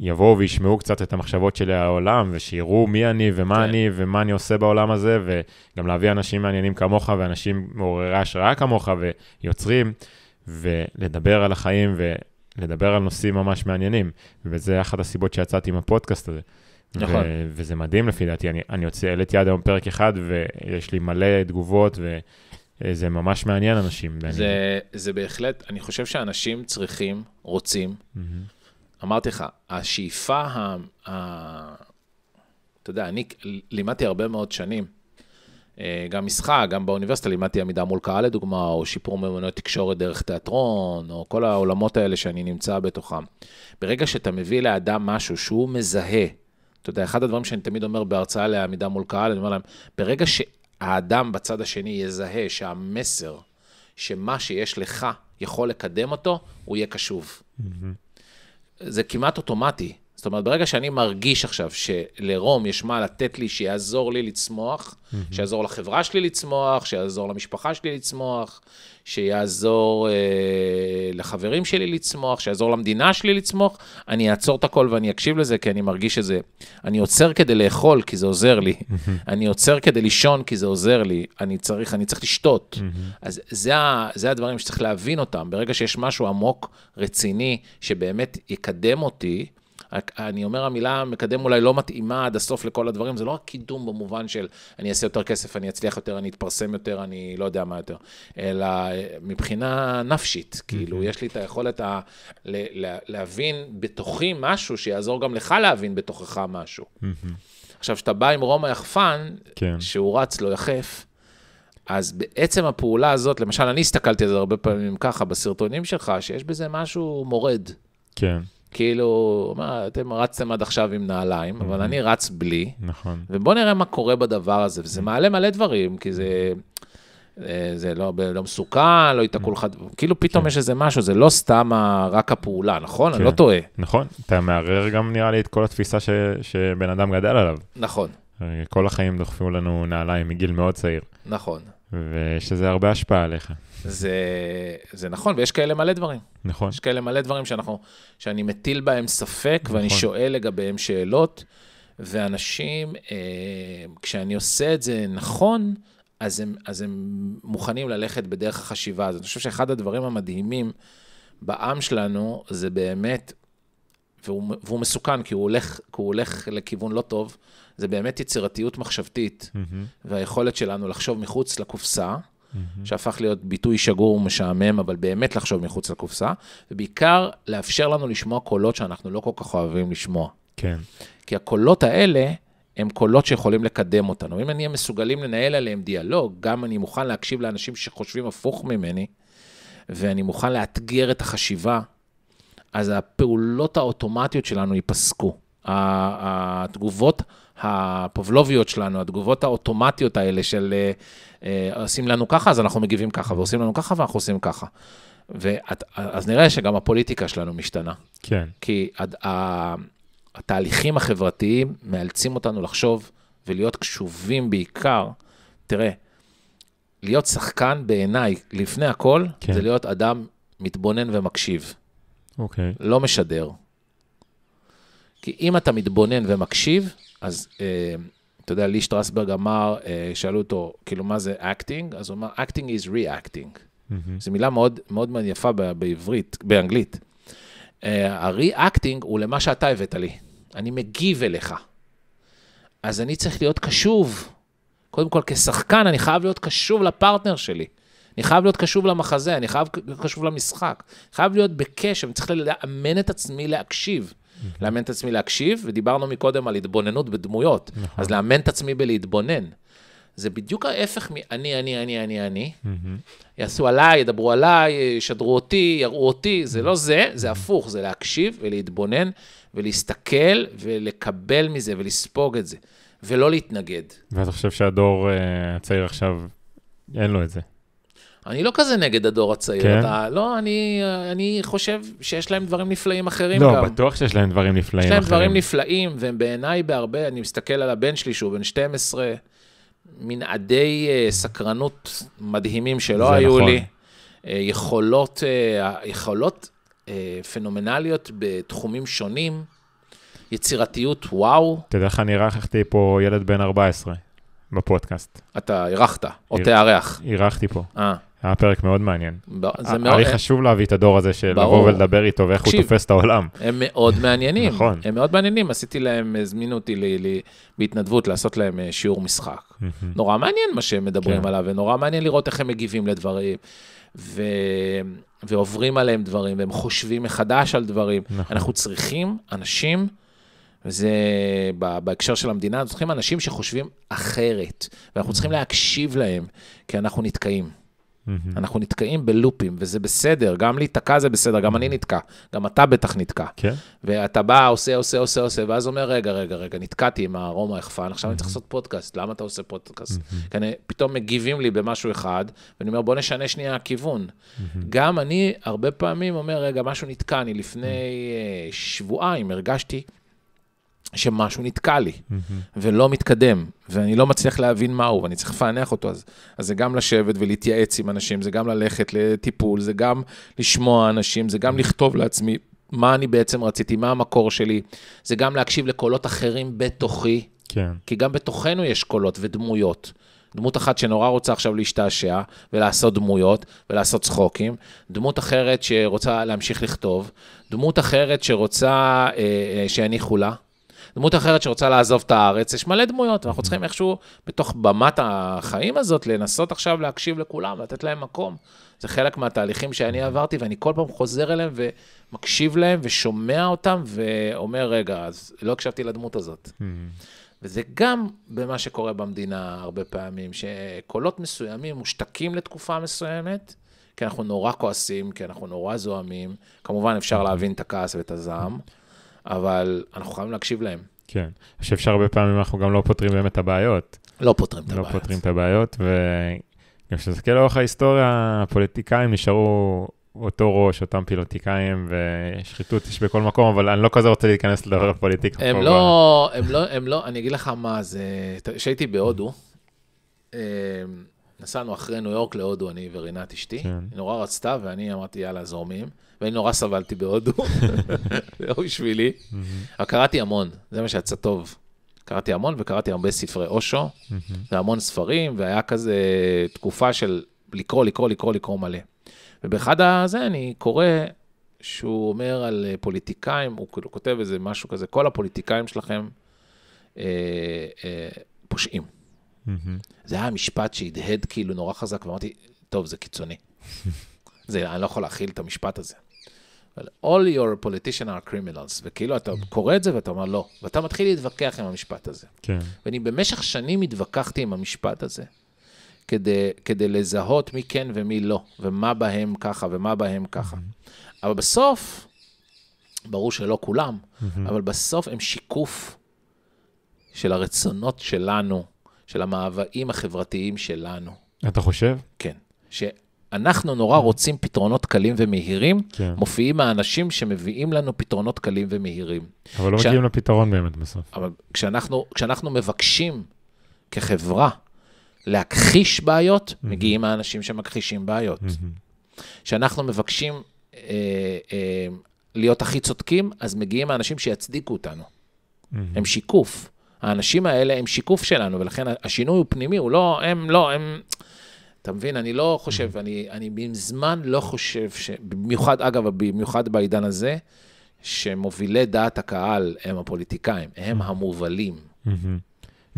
יבואו וישמעו קצת את המחשבות שלי על העולם, ושיראו מי אני ומה כן. אני ומה אני עושה בעולם הזה, וגם להביא אנשים מעניינים כמוך, ואנשים מעוררי השראה כמוך, ויוצרים. ולדבר על החיים ולדבר על נושאים ממש מעניינים. וזה אחת הסיבות שיצאתי עם הפודקאסט הזה. נכון. ו- וזה מדהים לפי דעתי, אני, אני יוצא, העליתי עד היום פרק אחד ויש לי מלא תגובות וזה ממש מעניין אנשים. זה, זה בהחלט, אני חושב שאנשים צריכים, רוצים. Mm-hmm. אמרתי לך, השאיפה, ה, ה, אתה יודע, אני לימדתי הרבה מאוד שנים אה, גם משחק, גם באוניברסיטה לימדתי עמידה מול קהל לדוגמה, או שיפור מיומנויות תקשורת דרך תיאטרון, או כל העולמות האלה שאני נמצא בתוכם. ברגע שאתה מביא לאדם משהו שהוא מזהה, אתה יודע, אחד הדברים שאני תמיד אומר בהרצאה לעמידה מול קהל, אני אומר להם, ברגע שהאדם בצד השני יזהה שהמסר, שמה שיש לך יכול לקדם אותו, הוא יהיה קשוב. Mm-hmm. זה כמעט אוטומטי. זאת אומרת, ברגע שאני מרגיש עכשיו שלרום יש מה לתת לי, שיעזור לי לצמוח, mm-hmm. שיעזור לחברה שלי לצמוח, שיעזור למשפחה שלי לצמוח, שיעזור אה, לחברים שלי לצמוח, שיעזור למדינה שלי לצמוח, אני אעצור את הכל ואני אקשיב לזה, כי אני מרגיש שזה... אני עוצר כדי לאכול, כי זה עוזר לי. Mm-hmm. אני עוצר כדי לישון, כי זה עוזר לי. אני צריך, אני צריך לשתות. Mm-hmm. אז זה, זה הדברים שצריך להבין אותם. ברגע שיש משהו עמוק, רציני, שבאמת יקדם אותי, אני אומר, המילה מקדם אולי לא מתאימה עד הסוף לכל הדברים, זה לא רק קידום במובן של אני אעשה יותר כסף, אני אצליח יותר, אני אתפרסם יותר, אני לא יודע מה יותר, אלא אה, מבחינה נפשית, כאילו, יש לי את היכולת ה, ל, ל, להבין בתוכי משהו שיעזור גם לך להבין בתוכך משהו. עכשיו, כשאתה בא עם רומא יחפן, כן. שהוא רץ לא יחף, אז בעצם הפעולה הזאת, למשל, אני הסתכלתי על זה הרבה פעמים ככה בסרטונים שלך, שיש בזה משהו מורד. כן. כאילו, מה, אתם רצתם עד עכשיו עם נעליים, mm-hmm. אבל אני רץ בלי. נכון. ובואו נראה מה קורה בדבר הזה, וזה mm-hmm. מעלה מלא דברים, כי זה... אה, זה לא, לא מסוכן, לא ייתקעו לך, mm-hmm. כאילו פתאום כן. יש איזה משהו, זה לא סתם רק הפעולה, נכון? כן. אני לא כן. טועה. נכון, אתה מערער גם נראה לי את כל התפיסה ש, שבן אדם גדל עליו. נכון. אה, כל החיים דוחפו לנו נעליים מגיל מאוד צעיר. נכון. ויש לזה הרבה השפעה עליך. זה, זה נכון, ויש כאלה מלא דברים. נכון. יש כאלה מלא דברים שאנחנו, שאני מטיל בהם ספק, נכון. ואני שואל לגביהם שאלות, ואנשים, אה, כשאני עושה את זה נכון, אז הם, אז הם מוכנים ללכת בדרך החשיבה הזאת. אני חושב שאחד הדברים המדהימים בעם שלנו, זה באמת, והוא, והוא מסוכן, כי הוא הולך, כי הוא הולך לכיוון לא טוב, זה באמת יצירתיות מחשבתית, mm-hmm. והיכולת שלנו לחשוב מחוץ לקופסה, mm-hmm. שהפך להיות ביטוי שגור ומשעמם, אבל באמת לחשוב מחוץ לקופסה, ובעיקר לאפשר לנו לשמוע קולות שאנחנו לא כל כך אוהבים לשמוע. כן. כי הקולות האלה, הם קולות שיכולים לקדם אותנו. אם אני אהיה מסוגלים לנהל עליהם דיאלוג, גם אני מוכן להקשיב לאנשים שחושבים הפוך ממני, ואני מוכן לאתגר את החשיבה, אז הפעולות האוטומטיות שלנו ייפסקו. התגובות הפובלוביות שלנו, התגובות האוטומטיות האלה של אה, אה, עושים לנו ככה, אז אנחנו מגיבים ככה, ועושים לנו ככה, ואנחנו עושים ככה. ואת, אז נראה שגם הפוליטיקה שלנו משתנה. כן. כי הד, ה, התהליכים החברתיים מאלצים אותנו לחשוב ולהיות קשובים בעיקר. תראה, להיות שחקן בעיניי, לפני הכל, כן. זה להיות אדם מתבונן ומקשיב. אוקיי. לא משדר. כי אם אתה מתבונן ומקשיב, אז אה, אתה יודע, לי שטרסברג אמר, אה, שאלו אותו, כאילו, מה זה אקטינג? אז הוא אמר, אקטינג is re-acting. Mm-hmm. זו מילה מאוד, מאוד מאוד יפה בעברית, באנגלית. אה, ה-re-acting הוא למה שאתה הבאת לי. אני מגיב אליך. אז אני צריך להיות קשוב. קודם כל, כשחקן, אני חייב להיות קשוב לפרטנר שלי. אני חייב להיות קשוב למחזה, אני חייב להיות קשוב למשחק. חייב להיות בקשב, אני צריך לאמן את עצמי להקשיב. Mm-hmm. לאמן את עצמי להקשיב, ודיברנו מקודם על התבוננות בדמויות. נכון. אז לאמן את עצמי בלהתבונן. זה בדיוק ההפך מ"אני, אני, אני, אני, אני". Mm-hmm. יעשו עליי, ידברו עליי, ישדרו אותי, יראו אותי, זה לא זה, זה הפוך, זה להקשיב ולהתבונן ולהסתכל ולקבל מזה ולספוג את זה, ולא להתנגד. ואתה חושב שהדור אה, הצעיר עכשיו, אין לו את זה. אני לא כזה נגד הדור הצעיר. כן. אתה, לא, אני, אני חושב שיש להם דברים נפלאים אחרים לא, גם. לא, בטוח שיש להם דברים נפלאים אחרים. יש להם אחרים. דברים נפלאים, והם בעיניי בהרבה, אני מסתכל על הבן שלי שהוא בן 12, מנעדי אה, סקרנות מדהימים שלא היו נכון. לי. אה, יכולות, אה, יכולות פנומנליות בתחומים שונים, יצירתיות, וואו. אתה יודע איך אני ארחתי פה ילד בן 14 בפודקאסט. אתה אירחת, או תארח. אירחתי פה. אה. היה פרק מאוד מעניין. זה מאוד... היה לי חשוב להביא את הדור הזה של לבוא ולדבר איתו ואיך הוא תופס את העולם. הם מאוד מעניינים. נכון. הם מאוד מעניינים, עשיתי להם, הזמינו אותי בהתנדבות לעשות להם אה, שיעור משחק. נורא מעניין מה שהם מדברים כן. עליו, ונורא מעניין לראות איך הם מגיבים לדברים. ועוברים עליהם דברים, והם חושבים מחדש על דברים. נכון. אנחנו צריכים אנשים... וזה בהקשר של המדינה, אנחנו צריכים אנשים שחושבים אחרת, ואנחנו צריכים להקשיב להם, כי אנחנו נתקעים. Mm-hmm. אנחנו נתקעים בלופים, וזה בסדר, גם להיתקע זה בסדר, גם אני נתקע, גם אתה בטח נתקע. כן. Okay. ואתה בא, עושה, עושה, עושה, עושה, ואז אומר, רגע, רגע, רגע, נתקעתי עם הרומא יחפן, עכשיו mm-hmm. אני צריך לעשות פודקאסט, למה אתה עושה פודקאסט? Mm-hmm. כי אני, פתאום מגיבים לי במשהו אחד, ואני אומר, בוא נשנה שנייה הכיוון. Mm-hmm. גם אני הרבה פעמים אומר, רגע, משהו נתקע, אני לפני mm-hmm. שבועיים הרגשתי... שמשהו נתקע לי mm-hmm. ולא מתקדם, ואני לא מצליח להבין מהו, ואני צריך לפענח אותו, אז, אז זה גם לשבת ולהתייעץ עם אנשים, זה גם ללכת לטיפול, זה גם לשמוע אנשים, זה גם לכתוב לעצמי מה אני בעצם רציתי, מה המקור שלי, זה גם להקשיב לקולות אחרים בתוכי, כן. כי גם בתוכנו יש קולות ודמויות. דמות אחת שנורא רוצה עכשיו להשתעשע ולעשות דמויות ולעשות צחוקים, דמות אחרת שרוצה להמשיך לכתוב, דמות אחרת שרוצה אה, אה, שיניחו לה, דמות אחרת שרוצה לעזוב את הארץ, יש מלא דמויות, ואנחנו צריכים איכשהו, בתוך במת החיים הזאת, לנסות עכשיו להקשיב לכולם, לתת להם מקום. זה חלק מהתהליכים שאני עברתי, ואני כל פעם חוזר אליהם ומקשיב להם ושומע אותם, ואומר, רגע, אז לא הקשבתי לדמות הזאת. Mm-hmm. וזה גם במה שקורה במדינה הרבה פעמים, שקולות מסוימים מושתקים לתקופה מסוימת, כי אנחנו נורא כועסים, כי אנחנו נורא זועמים. כמובן, אפשר להבין את הכעס ואת הזעם. אבל אנחנו חייבים להקשיב להם. כן, אני חושב שהרבה פעמים אנחנו גם לא פותרים באמת את הבעיות. לא פותרים את לא הבעיות. לא פותרים את הבעיות, וגם כשנסתכל לאורך ההיסטוריה, הפוליטיקאים נשארו אותו ראש, אותם פילוטיקאים, ושחיתות יש בכל מקום, אבל אני לא כזה רוצה להיכנס לדבר על פוליטיקה. הם לא, הם לא, הם לא, אני אגיד לך מה זה, כשהייתי בהודו, אה, נסענו אחרי ניו יורק להודו, אני ורינת אשתי, כן. היא נורא רצתה, ואני אמרתי, יאללה, זורמים. ואני נורא סבלתי בהודו, זה לא בשבילי. אבל קראתי המון, זה מה שיצא טוב. קראתי המון וקראתי הרבה ספרי אושו, והמון ספרים, והיה כזה תקופה של לקרוא, לקרוא, לקרוא, לקרוא מלא. ובאחד הזה אני קורא שהוא אומר על אה, פוליטיקאים, הוא כאילו כותב איזה משהו כזה, כל הפוליטיקאים שלכם אה, אה, פושעים. זה היה משפט שהדהד כאילו נורא חזק, ואמרתי, טוב, זה קיצוני. זה, אני לא יכול להכיל את המשפט הזה. All your politicians are criminals, וכאילו אתה כן. קורא את זה ואתה אומר לא, ואתה מתחיל להתווכח עם המשפט הזה. כן. ואני במשך שנים התווכחתי עם המשפט הזה, כדי, כדי לזהות מי כן ומי לא, ומה בהם ככה ומה בהם ככה. Mm-hmm. אבל בסוף, ברור שלא כולם, mm-hmm. אבל בסוף הם שיקוף של הרצונות שלנו, של המאוויים החברתיים שלנו. אתה חושב? כן. ש... אנחנו נורא רוצים פתרונות קלים ומהירים, כן. מופיעים האנשים שמביאים לנו פתרונות קלים ומהירים. אבל לא כשה... מגיעים לפתרון באמת בסוף. אבל כשאנחנו, כשאנחנו מבקשים כחברה להכחיש בעיות, mm-hmm. מגיעים האנשים שמכחישים בעיות. Mm-hmm. כשאנחנו מבקשים אה, אה, להיות הכי צודקים, אז מגיעים האנשים שיצדיקו אותנו. Mm-hmm. הם שיקוף. האנשים האלה הם שיקוף שלנו, ולכן השינוי הוא פנימי, הוא לא, הם לא, הם... אתה מבין? אני לא חושב, mm-hmm. אני, אני מזמן לא חושב, ש... במיוחד, אגב, במיוחד בעידן הזה, שמובילי דעת הקהל הם הפוליטיקאים, הם mm-hmm. המובלים. Mm-hmm.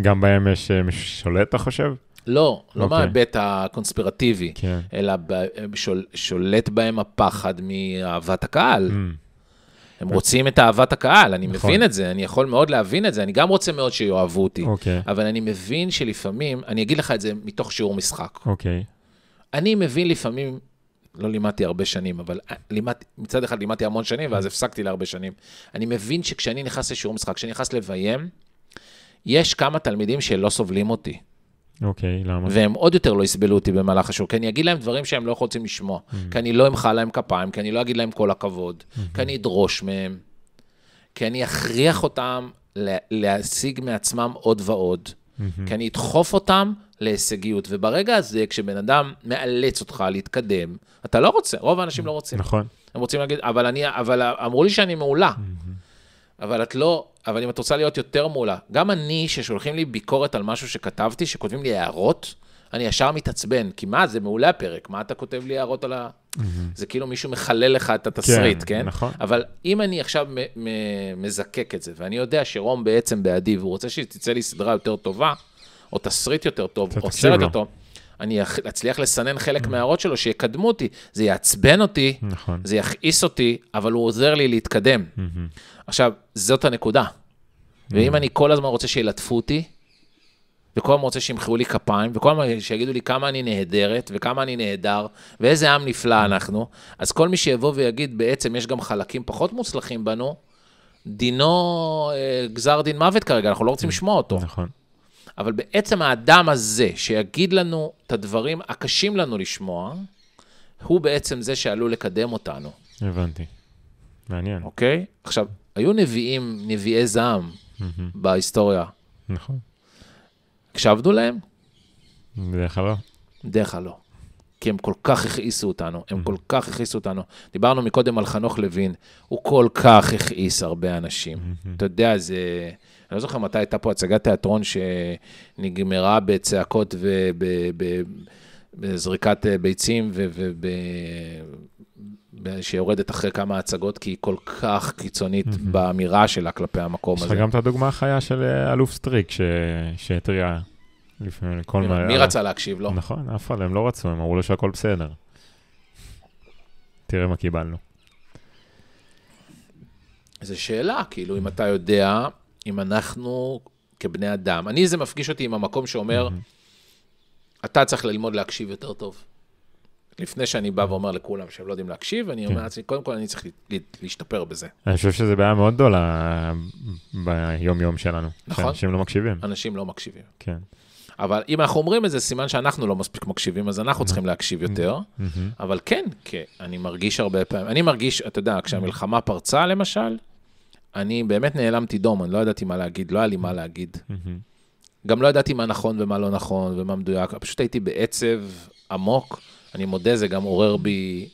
גם בהם יש אה, מישהו ששולט, אתה חושב? לא, לא okay. אוקיי. מההיבט הקונספירטיבי, okay. כן. אלא ב... שול, שולט בהם הפחד מאהבת הקהל. Mm. הם רוצים את אהבת הקהל, אני נכון. מבין את זה, אני יכול מאוד להבין את זה, אני גם רוצה מאוד שיאהבו אותי. אוקיי. אבל אני מבין שלפעמים, אני אגיד לך את זה מתוך שיעור משחק. אוקיי. אני מבין לפעמים, לא לימדתי הרבה שנים, אבל אה, לימד, מצד אחד לימדתי המון שנים, ואז הפסקתי להרבה שנים. אני מבין שכשאני נכנס לשיעור משחק, כשאני נכנס לביים, יש כמה תלמידים שלא סובלים אותי. אוקיי, okay, למה? והם עוד יותר לא יסבלו אותי במהלך השיעור, כי אני אגיד להם דברים שהם לא רוצים לשמוע, mm-hmm. כי אני לא אמחא להם כפיים, כי אני לא אגיד להם כל הכבוד, mm-hmm. כי אני אדרוש מהם, כי אני אכריח אותם להשיג מעצמם עוד ועוד, mm-hmm. כי אני אדחוף אותם להישגיות. וברגע הזה, כשבן אדם מאלץ אותך להתקדם, אתה לא רוצה, רוב האנשים mm-hmm. לא רוצים. נכון. הם רוצים להגיד, אבל, אני, אבל אמרו לי שאני מעולה, Mm-hmm. אבל את לא, אבל אם את רוצה להיות יותר מולה, גם אני, ששולחים לי ביקורת על משהו שכתבתי, שכותבים לי הערות, אני ישר מתעצבן, כי מה, זה מעולה הפרק, מה אתה כותב לי הערות על ה... זה כאילו מישהו מחלל לך את התסריט, כן? כן? נכון. אבל אם אני עכשיו מ- מ- מזקק את זה, ואני יודע שרום בעצם בעדי, והוא רוצה שתצא לי סדרה יותר טובה, או תסריט יותר טוב, או סרט יותר טוב, אני אצליח לסנן חלק mm. מההערות שלו, שיקדמו אותי. זה יעצבן אותי, נכון. זה יכעיס אותי, אבל הוא עוזר לי להתקדם. Mm-hmm. עכשיו, זאת הנקודה. Mm-hmm. ואם אני כל הזמן רוצה שילטפו אותי, וכל הזמן רוצה שימחאו לי כפיים, וכל הזמן שיגידו לי כמה אני נהדרת, וכמה אני נהדר, ואיזה עם נפלא mm. אנחנו, אז כל מי שיבוא ויגיד, בעצם יש גם חלקים פחות מוצלחים בנו, דינו אה, גזר דין מוות כרגע, אנחנו לא רוצים mm. לשמוע אותו. נכון. אבל בעצם האדם הזה, שיגיד לנו את הדברים הקשים לנו לשמוע, הוא בעצם זה שעלול לקדם אותנו. הבנתי. מעניין. אוקיי? Okay? עכשיו, היו נביאים, נביאי זעם, mm-hmm. בהיסטוריה. נכון. הקשבנו להם? בדרך כלל לא. בדרך כלל לא. כי הם כל כך הכעיסו אותנו, הם כל כך הכעיסו אותנו. דיברנו מקודם על חנוך לוין, הוא כל כך הכעיס הרבה אנשים. אתה יודע, זה... אני לא זוכר מתי הייתה פה הצגת תיאטרון שנגמרה בצעקות ובזריקת אה, ביצים וב... שיורדת אחרי כמה הצגות, כי היא כל כך קיצונית באמירה שלה כלפי המקום הזה. יש לך גם את הדוגמה החיה של אה, אלוף סטריק, ש... שהתריע לפני כל מה... מי רצה להקשיב לו? נכון, אף אחד, הם לא רצו, הם אמרו לו שהכל בסדר. תראה מה קיבלנו. זו שאלה, כאילו, אם אתה יודע, אם אנחנו כבני אדם, אני, זה מפגיש אותי עם המקום שאומר, אתה צריך ללמוד להקשיב יותר טוב. לפני שאני בא ואומר לכולם שהם לא יודעים להקשיב, אני אומר כן. לעצמי, קודם כל אני צריך להשתפר בזה. אני חושב שזו בעיה מאוד גדולה ביום-יום שלנו. נכון. שאנשים לא מקשיבים. אנשים לא מקשיבים. כן. אבל אם אנחנו אומרים את זה, סימן שאנחנו לא מספיק מקשיבים, אז אנחנו צריכים להקשיב יותר. אבל כן, כן, אני מרגיש הרבה פעמים, אני מרגיש, אתה יודע, כשהמלחמה פרצה, למשל, אני באמת נעלמתי דום, אני לא ידעתי מה להגיד, לא היה לי מה להגיד. גם לא ידעתי מה נכון ומה לא נכון ומה מדויק, פשוט הייתי בעצב עמוק. אני מודה, זה גם עורר בי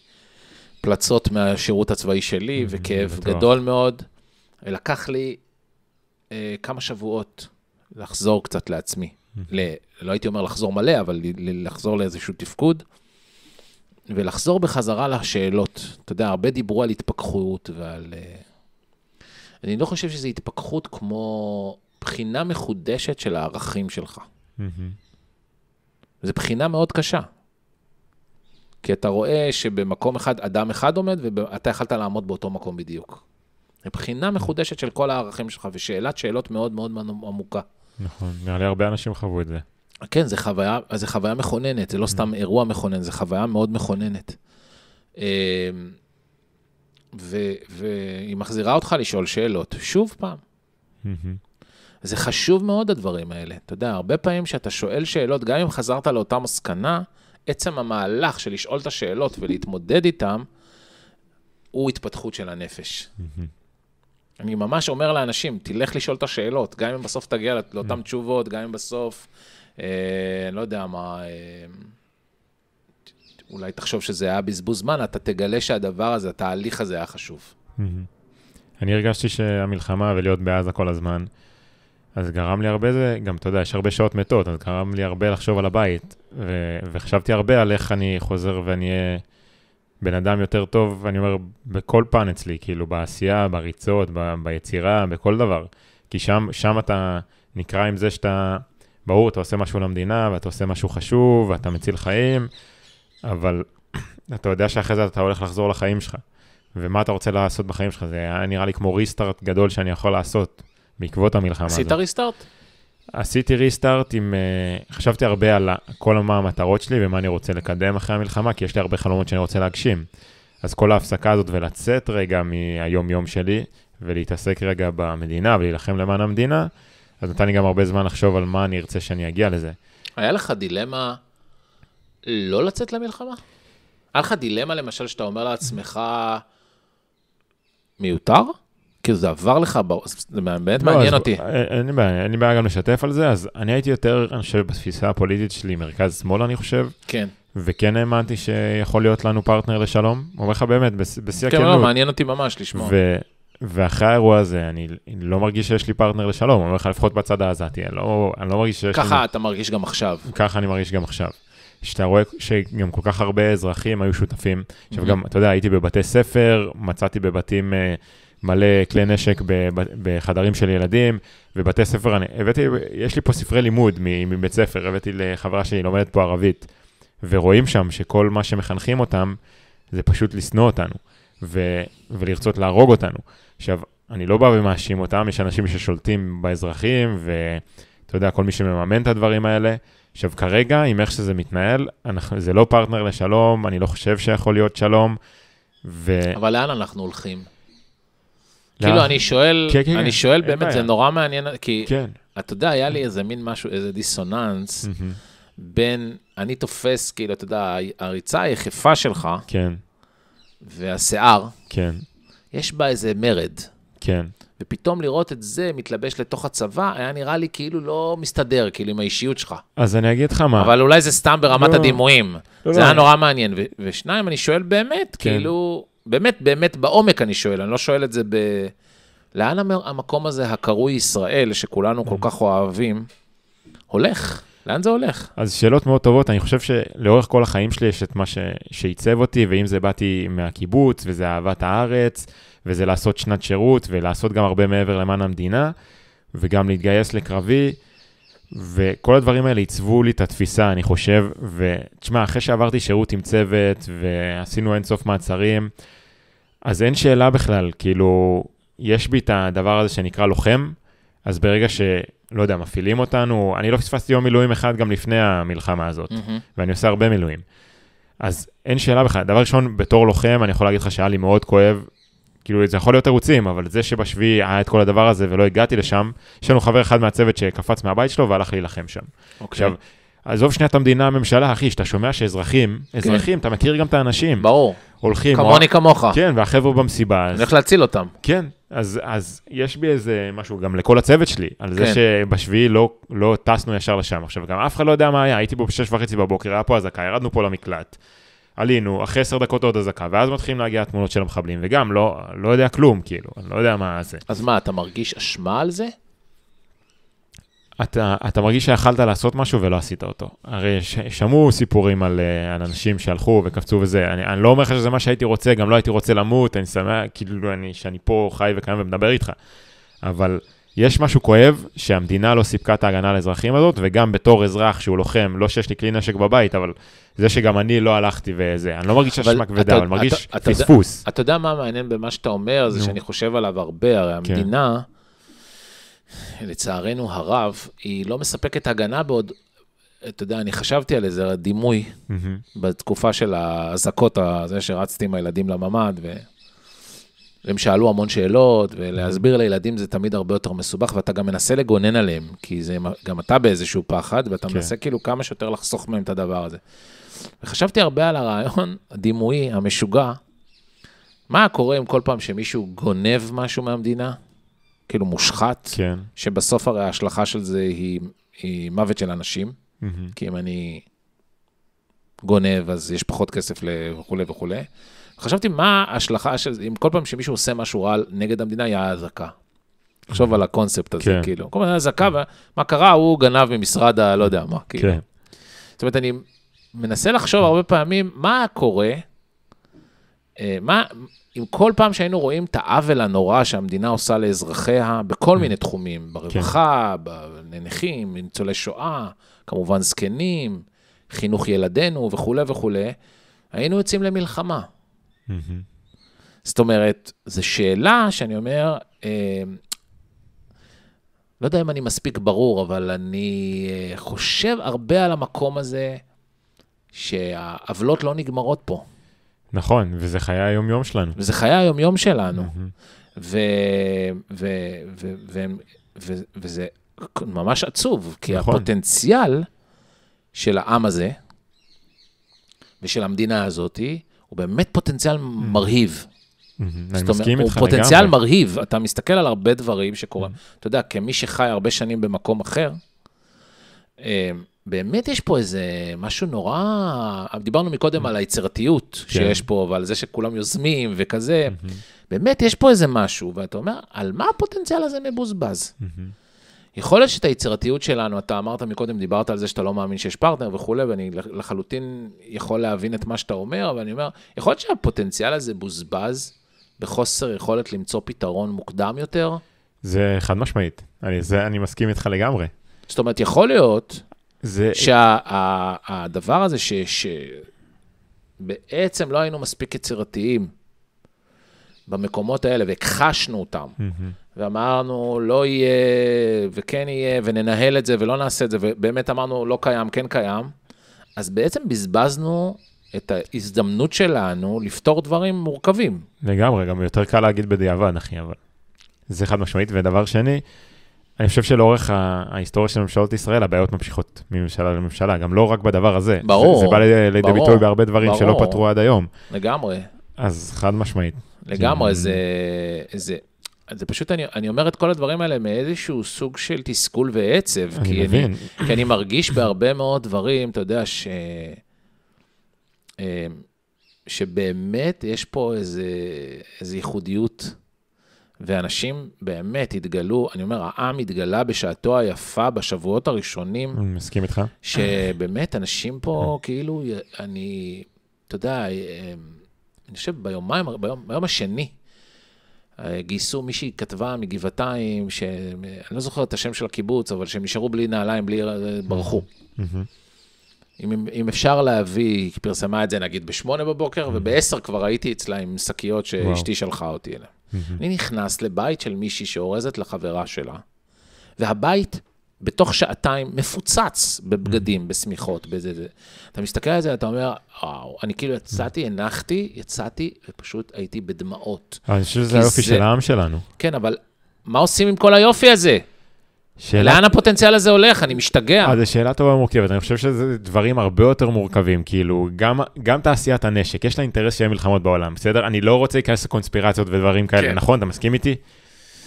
פלצות מהשירות הצבאי שלי וכאב גדול מאוד. לקח לי אה, כמה שבועות לחזור קצת לעצמי. ל, לא הייתי אומר לחזור מלא, אבל לחזור לאיזשהו תפקוד, ולחזור בחזרה לשאלות. אתה יודע, הרבה דיברו על התפכחות ועל... אה, אני לא חושב שזו התפכחות כמו בחינה מחודשת של הערכים שלך. זו בחינה מאוד קשה. כי אתה רואה שבמקום אחד אדם אחד עומד, ואתה יכלת לעמוד באותו מקום בדיוק. מבחינה מחודשת של כל הערכים שלך, ושאלת שאלות מאוד מאוד עמוקה. נכון, נראה לי הרבה אנשים חוו את זה. כן, זו חוויה, זה חוויה מכוננת, זה לא mm. סתם אירוע מכונן, זו חוויה מאוד מכוננת. אמ, ו, והיא מחזירה אותך לשאול שאלות, שוב פעם. זה חשוב מאוד, הדברים האלה. אתה יודע, הרבה פעמים כשאתה שואל שאלות, גם אם חזרת לאותה מסקנה, עצם המהלך של לשאול את השאלות ולהתמודד איתן, הוא התפתחות של הנפש. אני ממש אומר לאנשים, תלך לשאול את השאלות, גם אם בסוף תגיע לאותן mm. תשובות, גם אם בסוף, אה, לא יודע מה, אה, אולי תחשוב שזה היה בזבוז זמן, אתה תגלה שהדבר הזה, התהליך הזה היה חשוב. Mm-hmm. אני הרגשתי שהמלחמה ולהיות בעזה כל הזמן, אז גרם לי הרבה זה, גם אתה יודע, יש הרבה שעות מתות, אז גרם לי הרבה לחשוב על הבית, ו- וחשבתי הרבה על איך אני חוזר ואני אהיה בן אדם יותר טוב, אני אומר, בכל פן אצלי, כאילו, בעשייה, בריצות, ב, ביצירה, בכל דבר. כי שם, שם אתה נקרע עם זה שאתה, ברור, אתה עושה משהו למדינה, ואתה עושה משהו חשוב, ואתה מציל חיים, אבל אתה יודע שאחרי זה אתה הולך לחזור לחיים שלך. ומה אתה רוצה לעשות בחיים שלך? זה היה נראה לי כמו ריסטארט גדול שאני יכול לעשות בעקבות המלחמה הזאת. עשית ריסטארט? עשיתי ריסטארט עם... אה, חשבתי הרבה על כל מה המטרות שלי ומה אני רוצה לקדם אחרי המלחמה, כי יש לי הרבה חלומות שאני רוצה להגשים. אז כל ההפסקה הזאת ולצאת רגע מהיום-יום שלי, ולהתעסק רגע במדינה ולהילחם למען המדינה, אז נתן לי גם הרבה זמן לחשוב על מה אני ארצה שאני אגיע לזה. היה לך דילמה לא לצאת למלחמה? היה לך דילמה, למשל, שאתה אומר לעצמך, מיותר? כאילו זה עבר לך, זה באמת לא, מעניין אז, אותי. אה, אה, אין לי בעיה, אין לי בעיה גם לשתף על זה, אז אני הייתי יותר, אני חושב, בתפיסה הפוליטית שלי, מרכז-שמאל, אני חושב. כן. וכן האמנתי שיכול להיות לנו פרטנר לשלום. אומר לך באמת, בשיא כן, הכנות. כן, לא, מעניין אותי ממש לשמוע. ואחרי האירוע הזה, אני לא מרגיש שיש לי פרטנר לשלום, אומר לך, לפחות בצד העזתי, אני לא, אני לא מרגיש שיש... ככה לי... אתה מרגיש גם עכשיו. ככה אני מרגיש גם עכשיו. שאתה רואה שגם כל כך הרבה אזרחים היו שותפים. עכשיו mm-hmm. גם, אתה יודע, הייתי בבתי ספר, מצאתי בבתים... Uh, מלא כלי נשק בחדרים של ילדים, ובתי ספר, אני, הבאתי, יש לי פה ספרי לימוד מבית ספר, הבאתי לחברה שלי, לומדת פה ערבית, ורואים שם שכל מה שמחנכים אותם, זה פשוט לשנוא אותנו, ו, ולרצות להרוג אותנו. עכשיו, אני לא בא ומאשים אותם, יש אנשים ששולטים באזרחים, ואתה יודע, כל מי שמממן את הדברים האלה. עכשיו, כרגע, עם איך שזה מתנהל, אנחנו, זה לא פרטנר לשלום, אני לא חושב שיכול להיות שלום. ו... אבל לאן אנחנו הולכים? כאילו, אני שואל, כן, כן, אני כן. שואל באמת, זה נורא מעניין, כי כן. אתה יודע, היה לי איזה מין משהו, איזה דיסוננס בין, אני תופס, כאילו, אתה יודע, הריצה היחפה שלך, כן. והשיער, כן. יש בה איזה מרד. כן. ופתאום לראות את זה מתלבש לתוך הצבא, היה נראה לי כאילו לא מסתדר, כאילו עם האישיות שלך. אז אני אגיד לך מה. אבל אולי זה סתם ברמת לא, הדימויים. לא, זה לא. היה נורא מעניין. ו- ושניים, אני שואל באמת, כן. כאילו, באמת, באמת בעומק אני שואל, אני לא שואל את זה ב... לאן המקום הזה, הקרוי ישראל, שכולנו כל כך אוהבים, הולך? לאן זה הולך? אז שאלות מאוד טובות, אני חושב שלאורך כל החיים שלי יש את מה ש... שעיצב אותי, ואם זה באתי מהקיבוץ, וזה אהבת הארץ, וזה לעשות שנת שירות, ולעשות גם הרבה מעבר למען המדינה, וגם להתגייס לקרבי. וכל הדברים האלה עיצבו לי את התפיסה, אני חושב, ותשמע, אחרי שעברתי שירות עם צוות ועשינו אינסוף מעצרים, אז אין שאלה בכלל, כאילו, יש בי את הדבר הזה שנקרא לוחם, אז ברגע ש... לא יודע, מפעילים אותנו, אני לא פספסתי יום מילואים אחד גם לפני המלחמה הזאת, mm-hmm. ואני עושה הרבה מילואים. אז אין שאלה בכלל. דבר ראשון, בתור לוחם, אני יכול להגיד לך שהיה לי מאוד כואב כאילו זה יכול להיות תירוצים, אבל זה שבשביעי היה את כל הדבר הזה ולא הגעתי לשם, יש לנו חבר אחד מהצוות שקפץ מהבית שלו והלך להילחם שם. Okay. אוקיי. עכשיו, עזוב שנייה את המדינה, הממשלה, אחי, שאתה שומע שאזרחים, כן. אזרחים, אתה מכיר גם את האנשים. ברור. הולכים. כמוני או... כמוך. כן, והחבר'ה במסיבה. אז... הולך להציל אותם. כן, אז, אז יש בי איזה משהו גם לכל הצוות שלי, על זה כן. שבשביעי לא, לא טסנו ישר לשם. עכשיו, גם אף אחד לא יודע מה היה, הייתי פה בשש וחצי בבוקר, היה פה אזעקה, ירדנו פה למקלט. עלינו, אחרי עשר דקות עוד אזעקה, ואז מתחילים להגיע התמונות של המחבלים, וגם לא, לא יודע כלום, כאילו, אני לא יודע מה זה. אז מה, אתה מרגיש אשמה על זה? אתה, אתה מרגיש שיכלת לעשות משהו ולא עשית אותו. הרי ש, שמעו סיפורים על, אה, על אנשים שהלכו וקפצו וזה, אני, אני לא אומר לך שזה מה שהייתי רוצה, גם לא הייתי רוצה למות, אני שמח, כאילו, אני, שאני פה חי וקיים ומדבר איתך, אבל... יש משהו כואב שהמדינה לא סיפקה את ההגנה לאזרחים הזאת, וגם בתור אזרח שהוא לוחם, לא שיש לי כלי נשק בבית, אבל זה שגם אני לא הלכתי וזה, אני לא מרגיש אשמה כבדה, אתה, אבל אני מרגיש אתה, פספוס. אתה, אתה יודע מה מעניין במה שאתה אומר, זה נו. שאני חושב עליו הרבה, הרי כן. המדינה, כן. לצערנו הרב, היא לא מספקת הגנה בעוד, אתה יודע, אני חשבתי על איזה דימוי mm-hmm. בתקופה של האזעקות, זה שרצתי עם הילדים לממ"ד, ו... הם שאלו המון שאלות, ולהסביר לילדים זה תמיד הרבה יותר מסובך, ואתה גם מנסה לגונן עליהם, כי זה, גם אתה באיזשהו פחד, ואתה כן. מנסה כאילו כמה שיותר לחסוך מהם את הדבר הזה. וחשבתי הרבה על הרעיון הדימויי, המשוגע, מה קורה אם כל פעם שמישהו גונב משהו מהמדינה, כאילו מושחת, כן. שבסוף הרי ההשלכה של זה היא, היא מוות של אנשים, mm-hmm. כי אם אני גונב, אז יש פחות כסף וכולי וכולי. חשבתי מה ההשלכה של זה, אם כל פעם שמישהו עושה משהו רע נגד המדינה, היה אזעקה. תחשוב על הקונספט הזה, כן. כאילו. כל פעם היה אזעקה, ומה קרה? הוא גנב ממשרד הלא יודע מה, כאילו. כן. זאת אומרת, אני מנסה לחשוב הרבה פעמים, מה קורה, אה, מה, אם כל פעם שהיינו רואים את העוול הנורא שהמדינה עושה לאזרחיה, בכל מיני תחומים, כן. ברווחה, כן. בנכים, ניצולי שואה, כמובן זקנים, חינוך ילדינו וכולי וכולי, היינו יוצאים למלחמה. זאת אומרת, זו שאלה שאני אומר, אה, לא יודע אם אני מספיק ברור, אבל אני אה, חושב הרבה על המקום הזה שהעוולות לא נגמרות פה. נכון, וזה חיי היום-יום שלנו. וזה חיי היום-יום שלנו. Mm-hmm. ו... ו... ו... ו... ו... וזה ממש עצוב, כי נכון. הפוטנציאל של העם הזה ושל המדינה הזאתי, היא... הוא באמת פוטנציאל מרהיב. Mm-hmm. זאת אומרת, הוא פוטנציאל מרהיב, אתה מסתכל על הרבה דברים שקורים. Mm-hmm. אתה יודע, כמי שחי הרבה שנים במקום אחר, אה, באמת יש פה איזה משהו נורא, דיברנו מקודם mm-hmm. על היצירתיות כן. שיש פה, ועל זה שכולם יוזמים וכזה, באמת יש פה איזה משהו, ואתה אומר, על מה הפוטנציאל הזה מבוזבז? יכול להיות שאת היצירתיות שלנו, אתה אמרת מקודם, דיברת על זה שאתה לא מאמין שיש פרטנר וכולי, ואני לחלוטין יכול להבין את מה שאתה אומר, אבל אני אומר, יכול להיות שהפוטנציאל הזה בוזבז בחוסר יכולת למצוא פתרון מוקדם יותר? זה חד משמעית, אני, זה, אני מסכים איתך לגמרי. זאת אומרת, יכול להיות זה... שהדבר שה, הזה ש, שבעצם לא היינו מספיק יצירתיים במקומות האלה והכחשנו אותם. Mm-hmm. ואמרנו, לא יהיה, וכן יהיה, וננהל את זה, ולא נעשה את זה, ובאמת אמרנו, לא קיים, כן קיים, אז בעצם בזבזנו את ההזדמנות שלנו לפתור דברים מורכבים. לגמרי, גם יותר קל להגיד בדיעבד, אחי, אבל זה חד משמעית. ודבר שני, אני חושב שלאורך ההיסטוריה של ממשלות ישראל, הבעיות ממשיכות מממשלה לממשלה, גם לא רק בדבר הזה. ברור. זה, זה בא לידי ברור, ביטוי בהרבה דברים ברור, שלא פתרו עד היום. לגמרי. אז חד משמעית. לגמרי, זה... זה... זה... זה פשוט, אני, אני אומר את כל הדברים האלה מאיזשהו סוג של תסכול ועצב. אני כי מבין. אני, כי אני מרגיש בהרבה מאוד דברים, אתה יודע, ש... אה, שבאמת יש פה איזה, איזה ייחודיות, ואנשים באמת התגלו, אני אומר, העם התגלה בשעתו היפה בשבועות הראשונים. אני מסכים איתך. שבאמת, אנשים פה, כן. כאילו, אני, אתה יודע, אה, אני חושב ביומיים, ביום, ביום השני, אה, גייסו מישהי כתבה מגבעתיים, שאני לא זוכר את השם של הקיבוץ, אבל שהם נשארו בלי נעליים, בלי... אה, ברחו. אם, אם אפשר להביא, היא פרסמה את זה נגיד ב-8 בבוקר, וב-10 כבר הייתי אצלה עם שקיות שאשתי שלחה אותי אליהן. אני נכנס לבית של מישהי שאורזת לחברה שלה, והבית בתוך שעתיים מפוצץ בבגדים, mm. בשמיכות, בזה, זה. אתה מסתכל על זה, אתה אומר, וואו, אני כאילו mm. יצאתי, הנחתי, יצאתי, ופשוט הייתי בדמעות. אני חושב שזה היופי זה... של העם שלנו. כן, אבל מה עושים עם כל היופי הזה? שאלה... לאן הפוטנציאל הזה הולך? אני משתגע. אה, זו שאלה טובה ומורכבת. אני חושב שזה דברים הרבה יותר מורכבים. כאילו, גם, גם תעשיית הנשק, יש לה אינטרס שיהיה מלחמות בעולם, בסדר? אני לא רוצה להיכנס לקונספירציות ודברים כאלה, כן. נכון? אתה מסכים איתי?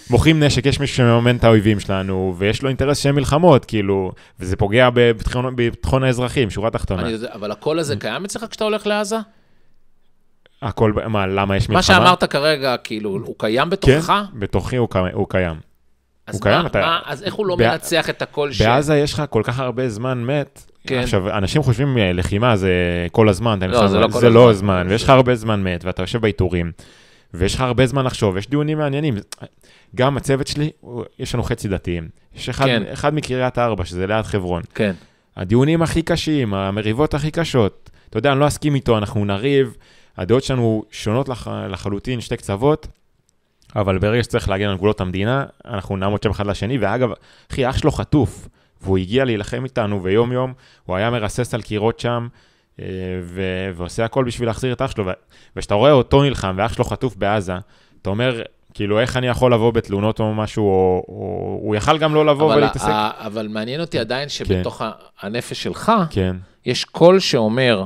מוכרים נשק, יש מישהו שמממן את האויבים שלנו, ויש לו אינטרס שהם מלחמות, כאילו, וזה פוגע בביטחון, בביטחון האזרחים, שורה תחתונה. אני יודע, אבל הקול הזה קיים אצלך כשאתה הולך לעזה? הכל, מה, למה יש מלחמה? מה שאמרת כרגע, כאילו, הוא קיים בתוכך? כן, בתוכי הוא, הוא קיים. אז, הוא מה, קיים, מה, אתה... אז איך הוא לא בע... מנצח את הקול ש... בעזה יש לך כל כך הרבה זמן מת. כן. עכשיו, אנשים חושבים אה, לחימה זה כל הזמן, לא, לא זה, לא, זה, כל זה הזמן. לא הזמן, ויש לך הרבה זמן מת, ואתה יושב בעיטורים. ויש לך הרבה זמן לחשוב, יש דיונים מעניינים. גם הצוות שלי, יש לנו חצי דתיים. יש אחד, כן. אחד מקריית ארבע, שזה ליד חברון. כן. הדיונים הכי קשים, המריבות הכי קשות. אתה יודע, אני לא אסכים איתו, אנחנו נריב, הדעות שלנו שונות לח, לחלוטין, שתי קצוות, אבל ברגע שצריך להגן על גבולות המדינה, אנחנו נעמוד שם אחד לשני, ואגב, אחי, אח שלו חטוף, והוא הגיע להילחם איתנו, ויום-יום הוא היה מרסס על קירות שם, אה, ו- ועושה הכל בשביל להחזיר את אח שלו. וכשאתה רואה אותו נלחם ואח שלו חטוף בעזה, אתה אומר, כאילו, איך אני יכול לבוא בתלונות או משהו, או, או הוא יכל גם לא לבוא אבל ולהתעסק. ה- אבל מעניין אותי כן. עדיין שבתוך כן. הנפש שלך, כן. יש קול שאומר,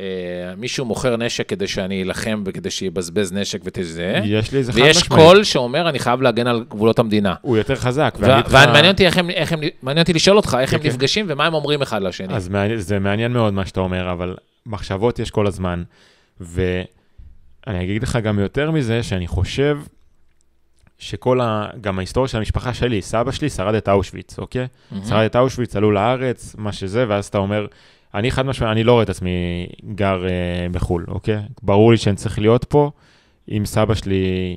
אה, מישהו מוכר נשק כדי שאני אלחם וכדי שיבזבז נשק ותזה. יש לי איזה חד משמעית. ויש קול שאומר, אני חייב להגן על גבולות המדינה. הוא יותר חזק. ומעניין אותי לשאול אותך, איך הם כן, כן. נפגשים ומה הם אומרים אחד לשני. אז זה מעניין מאוד מה שאתה אומר, אבל מחשבות יש כל הזמן. ואני אגיד לך גם יותר מזה, שאני חושב שכל ה... גם ההיסטוריה של המשפחה שלי, סבא שלי שרד את אושוויץ, אוקיי? שרד את אושוויץ, עלו לארץ, מה שזה, ואז אתה אומר, אני חד משמעית, אני לא רואה את עצמי גר אה, בחו"ל, אוקיי? ברור לי שאני צריך להיות פה. אם סבא שלי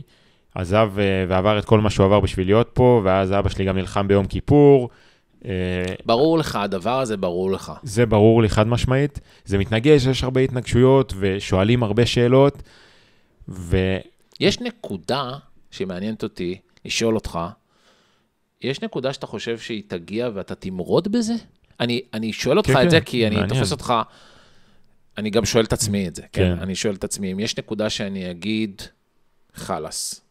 עזב אה, ועבר את כל מה שהוא עבר בשביל להיות פה, ואז אבא שלי גם נלחם ביום כיפור. אה, ברור לך, הדבר הזה ברור לך. זה ברור לי חד משמעית. זה מתנגש, יש הרבה התנגשויות ושואלים הרבה שאלות. ו... יש נקודה שמעניינת אותי לשאול אותך, יש נקודה שאתה חושב שהיא תגיע ואתה תמרוד בזה? אני, אני שואל אותך כן, את כן. זה, כי אני מעניין. תופס אותך, אני גם שואל את עצמי את זה, כן? כן. אני שואל את עצמי, אם יש נקודה שאני אגיד, חלאס,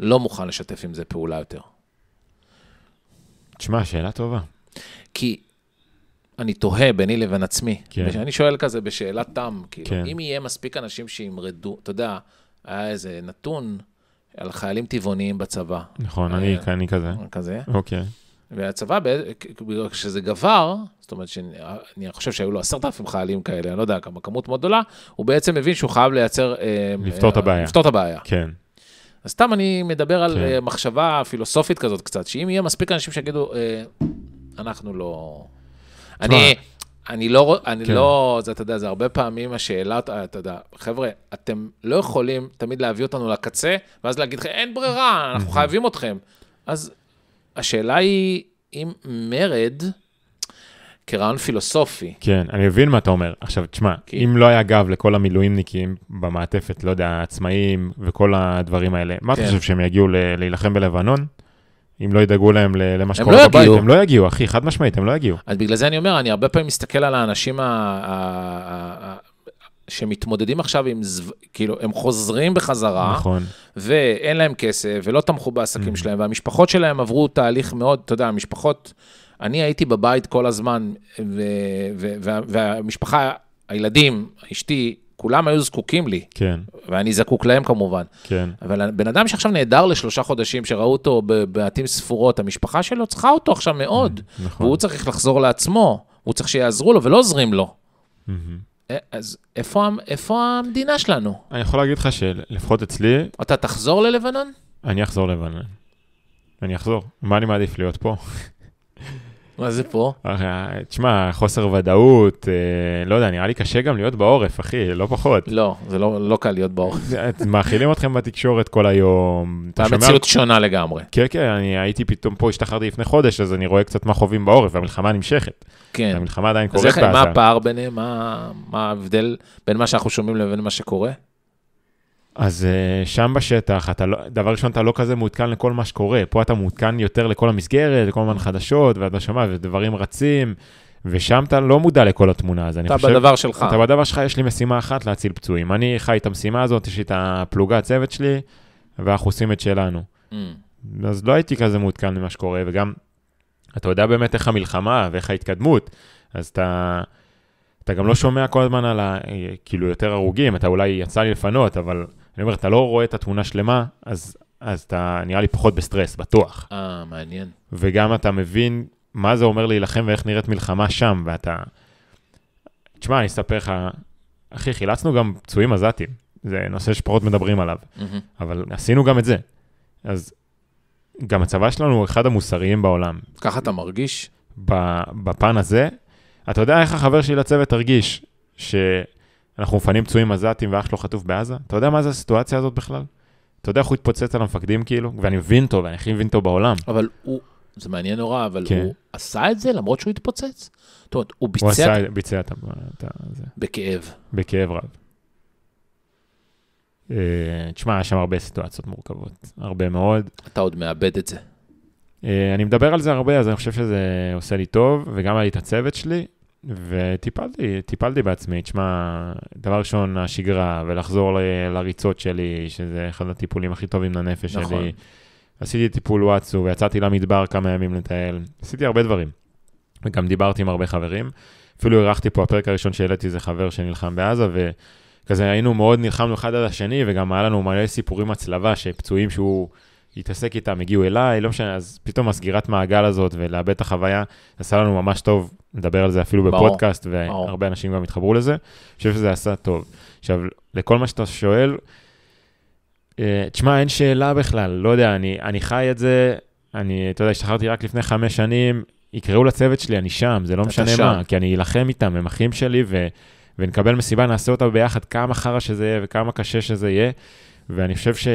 לא מוכן לשתף עם זה פעולה יותר. תשמע, שאלה טובה. כי אני תוהה ביני לבין עצמי. כן. אני שואל כזה בשאלת תם, כאילו, כן. אם יהיה מספיק אנשים שימרדו, אתה יודע, היה איזה נתון על חיילים טבעוניים בצבא. נכון, אני, אה, אני כזה. כזה. אוקיי. Okay. והצבא, כשזה גבר, זאת אומרת שאני חושב שהיו לו עשרת אלפים חיילים כאלה, אני לא יודע כמה, כמות מאוד גדולה, הוא בעצם מבין שהוא חייב לייצר... אה, לפתור את אה, הבעיה. לפתור את הבעיה. כן. אז סתם אני מדבר על כן. אה, מחשבה פילוסופית כזאת קצת, שאם יהיה מספיק אנשים שיגידו, אנחנו לא... אני... אני לא, אני כן. לא, זה, אתה יודע, זה הרבה פעמים השאלה, אתה יודע, חבר'ה, אתם לא יכולים תמיד להביא אותנו לקצה, ואז להגיד לכם, אין ברירה, אנחנו mhm. חייבים אתכם. אז השאלה היא, אם מרד, כרעיון פילוסופי. כן, אני מבין מה אתה אומר. עכשיו, תשמע, כן. אם לא היה גב לכל המילואימניקים במעטפת, לא יודע, העצמאים וכל הדברים האלה, מה כן. אתה חושב, שהם יגיעו ל- להילחם בלבנון? אם לא ידאגו להם למה שקורה לא בבית, הם לא יגיעו, אחי, חד משמעית, הם לא יגיעו. אז בגלל זה אני אומר, אני הרבה פעמים מסתכל על האנשים ה... שמתמודדים עכשיו עם, זו... כאילו, הם חוזרים בחזרה, נכון. ואין להם כסף, ולא תמכו בעסקים mm-hmm. שלהם, והמשפחות שלהם עברו תהליך מאוד, אתה יודע, המשפחות, אני הייתי בבית כל הזמן, ו, ו, וה, והמשפחה, הילדים, אשתי, כולם היו זקוקים לי. כן. ואני זקוק להם כמובן. כן. אבל בן אדם שעכשיו נעדר לשלושה חודשים, שראו אותו בבעטים ספורות, המשפחה שלו צריכה אותו עכשיו מאוד. Mm, נכון. והוא צריך לחזור לעצמו, הוא צריך שיעזרו לו, ולא עוזרים לו. Mm-hmm. אה, אז איפה, איפה המדינה שלנו? אני יכול להגיד לך שלפחות אצלי... אתה תחזור ללבנון? אני אחזור ללבנון. אני אחזור. מה אני מעדיף להיות פה? מה זה פה? אוקיי, תשמע, חוסר ודאות, אה, לא יודע, נראה לי קשה גם להיות בעורף, אחי, לא פחות. לא, זה לא, לא קל להיות בעורף. מאכילים אתכם בתקשורת כל היום. המציאות שונה לגמרי. כן, כן, אני הייתי פתאום פה, השתחררתי לפני חודש, אז אני רואה קצת מה חווים בעורף, והמלחמה נמשכת. כן. המלחמה עדיין קורית בעזה. מה הפער ביניהם? מה ההבדל בין מה שאנחנו שומעים לבין מה שקורה? אז אה, שם בשטח, אתה לא, דבר ראשון, אתה לא כזה מעודכן לכל מה שקורה, פה אתה מעודכן יותר לכל המסגרת, לכל מיני חדשות, ואתה שומע, ודברים רצים, ושם אתה לא מודע לכל התמונה, הזאת. אתה חושב... בדבר שלך. אתה בדבר שלך, יש לי משימה אחת, להציל פצועים. אני חי את המשימה הזאת, יש לי את הפלוגה, הצוות שלי, ואנחנו עושים את שלנו. Mm. אז לא הייתי כזה מעודכן למה שקורה, וגם, אתה יודע באמת איך המלחמה ואיך ההתקדמות, אז אתה... אתה גם לא שומע כל הזמן על ה... אה, כאילו, יותר הרוגים, אתה אולי יצא לי לפנות, אבל אני אומר, אתה לא רואה את התמונה שלמה, אז, אז אתה נראה לי פחות בסטרס, בטוח. אה, מעניין. וגם אתה מבין מה זה אומר להילחם ואיך נראית מלחמה שם, ואתה... תשמע, אני אספר לך, אחי, חילצנו גם פצועים עזתים. זה נושא שפחות מדברים עליו, mm-hmm. אבל עשינו גם את זה. אז גם הצבא שלנו הוא אחד המוסריים בעולם. ככה אתה מרגיש? בפן הזה, אתה יודע איך החבר שלי לצוות הרגיש, ש... אנחנו מפנים פצועים עזתים ואח שלו חטוף בעזה? אתה יודע מה זה הסיטואציה הזאת בכלל? אתה יודע איך הוא התפוצץ על המפקדים כאילו? ואני מבין אותו, ואני הכי מבין אותו בעולם. אבל הוא, זה מעניין נורא, אבל כן. הוא עשה את זה למרות שהוא התפוצץ? זאת אומרת, הוא ביצע... הוא עשה, את... ביצע את זה. בכאב. בכאב רב. אה, תשמע, היה שם הרבה סיטואציות מורכבות, הרבה מאוד. אתה עוד מאבד את זה. אה, אני מדבר על זה הרבה, אז אני חושב שזה עושה לי טוב, וגם היה לי את הצוות שלי, וטיפלתי, טיפלתי בעצמי. תשמע, דבר ראשון, השגרה, ולחזור ל- לריצות שלי, שזה אחד הטיפולים הכי טובים לנפש נכון. שלי. נכון. עשיתי טיפול וואטסו, ויצאתי למדבר כמה ימים לטייל. עשיתי הרבה דברים. וגם דיברתי עם הרבה חברים. אפילו אירחתי פה, הפרק הראשון שהעליתי זה חבר שנלחם בעזה, וכזה היינו מאוד נלחמנו אחד על השני, וגם היה לנו מלא סיפורים הצלבה, שפצועים שהוא להתעסק איתם, הגיעו אליי, לא משנה, אז פתאום הסגירת מעגל הזאת ולאבד את החוויה, עשה לנו ממש טוב, לדבר על זה אפילו ברור, בפודקאסט, והרבה ברור. אנשים גם התחברו לזה, אני חושב שזה עשה טוב. עכשיו, לכל מה שאתה שואל, אה, תשמע, אין שאלה בכלל, לא יודע, אני, אני חי את זה, אני, אתה יודע, השתחררתי רק לפני חמש שנים, יקראו לצוות שלי, אני שם, זה לא משנה שם. מה, כי אני אלחם איתם, הם אחים שלי, ו, ונקבל מסיבה, נעשה אותה ביחד, כמה חרא שזה יהיה וכמה קשה שזה יהיה, ואני חושב ש...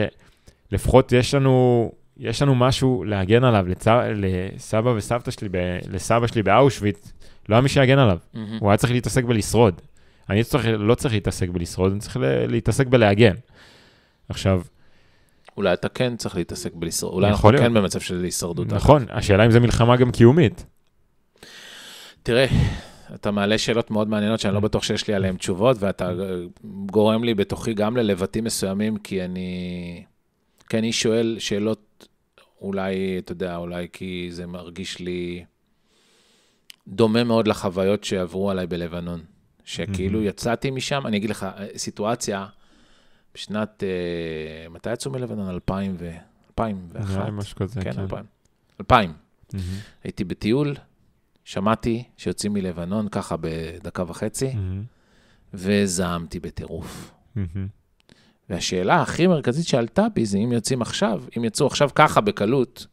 לפחות יש לנו, יש לנו משהו להגן עליו, לצ... לסבא וסבתא שלי, ב... לסבא שלי באושוויץ, לא היה מי שיגן עליו. Mm-hmm. הוא היה צריך להתעסק בלשרוד. אני צריך, לא צריך להתעסק בלשרוד, אני צריך להתעסק בלהגן. עכשיו... אולי אתה כן צריך להתעסק בלשרוד, אולי אנחנו להיות. כן במצב של הישרדות. נכון, אחת. השאלה אם זו מלחמה גם קיומית. תראה, אתה מעלה שאלות מאוד מעניינות שאני לא mm. בטוח שיש לי עליהן תשובות, ואתה אה, גורם לי בתוכי גם ללבטים מסוימים, כי אני... כי אני שואל שאלות, אולי, אתה יודע, אולי כי זה מרגיש לי דומה מאוד לחוויות שעברו עליי בלבנון. שכאילו mm-hmm. יצאתי משם, אני אגיד לך, אה, סיטואציה, בשנת, אה, מתי יצאו מלבנון? 2000 ו... 2001. משהו כזה, כן. כן, 2000. 2000. Mm-hmm. הייתי בטיול, שמעתי שיוצאים מלבנון ככה בדקה וחצי, mm-hmm. וזעמתי בטירוף. Mm-hmm. והשאלה הכי מרכזית שעלתה בי זה אם יוצאים עכשיו, אם יצאו עכשיו ככה בקלות,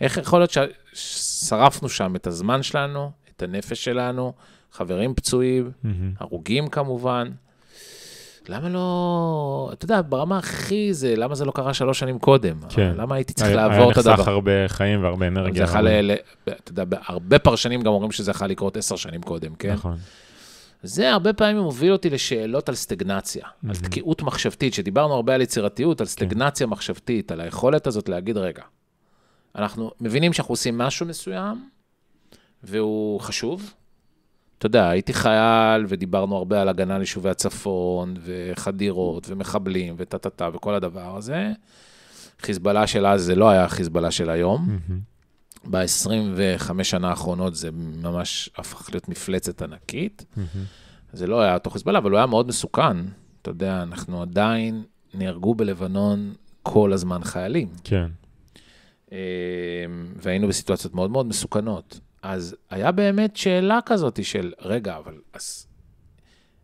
איך יכול להיות ששרפנו שם את הזמן שלנו, את הנפש שלנו, חברים פצועים, הרוגים כמובן. למה לא, אתה יודע, ברמה הכי זה, למה זה לא קרה שלוש שנים קודם? כן. למה הייתי צריך היה, לעבור היה את הדבר? היה נחסך הרבה חיים והרבה אנרגיה. זה יכול, אתה יודע, הרבה פרשנים גם אומרים שזה יכול לקרות עשר שנים קודם, כן? נכון. זה הרבה פעמים מוביל אותי לשאלות על סטגנציה, mm-hmm. על תקיעות מחשבתית, שדיברנו הרבה על יצירתיות, על כן. סטגנציה כן. מחשבתית, על היכולת הזאת להגיד, רגע, אנחנו מבינים שאנחנו עושים משהו מסוים, והוא חשוב. אתה יודע, הייתי חייל, ודיברנו הרבה על הגנה ליישובי הצפון, וחדירות, ומחבלים, וטה-טה-טה, וכל הדבר הזה. חיזבאללה של אז זה לא היה חיזבאללה של היום. Mm-hmm. ב-25 שנה האחרונות זה ממש הפך להיות מפלצת ענקית. Mm-hmm. זה לא היה תוך חיזבאללה, אבל הוא היה מאוד מסוכן. אתה יודע, אנחנו עדיין, נהרגו בלבנון כל הזמן חיילים. כן. אה, והיינו בסיטואציות מאוד מאוד מסוכנות. אז היה באמת שאלה כזאת של, רגע, אבל אז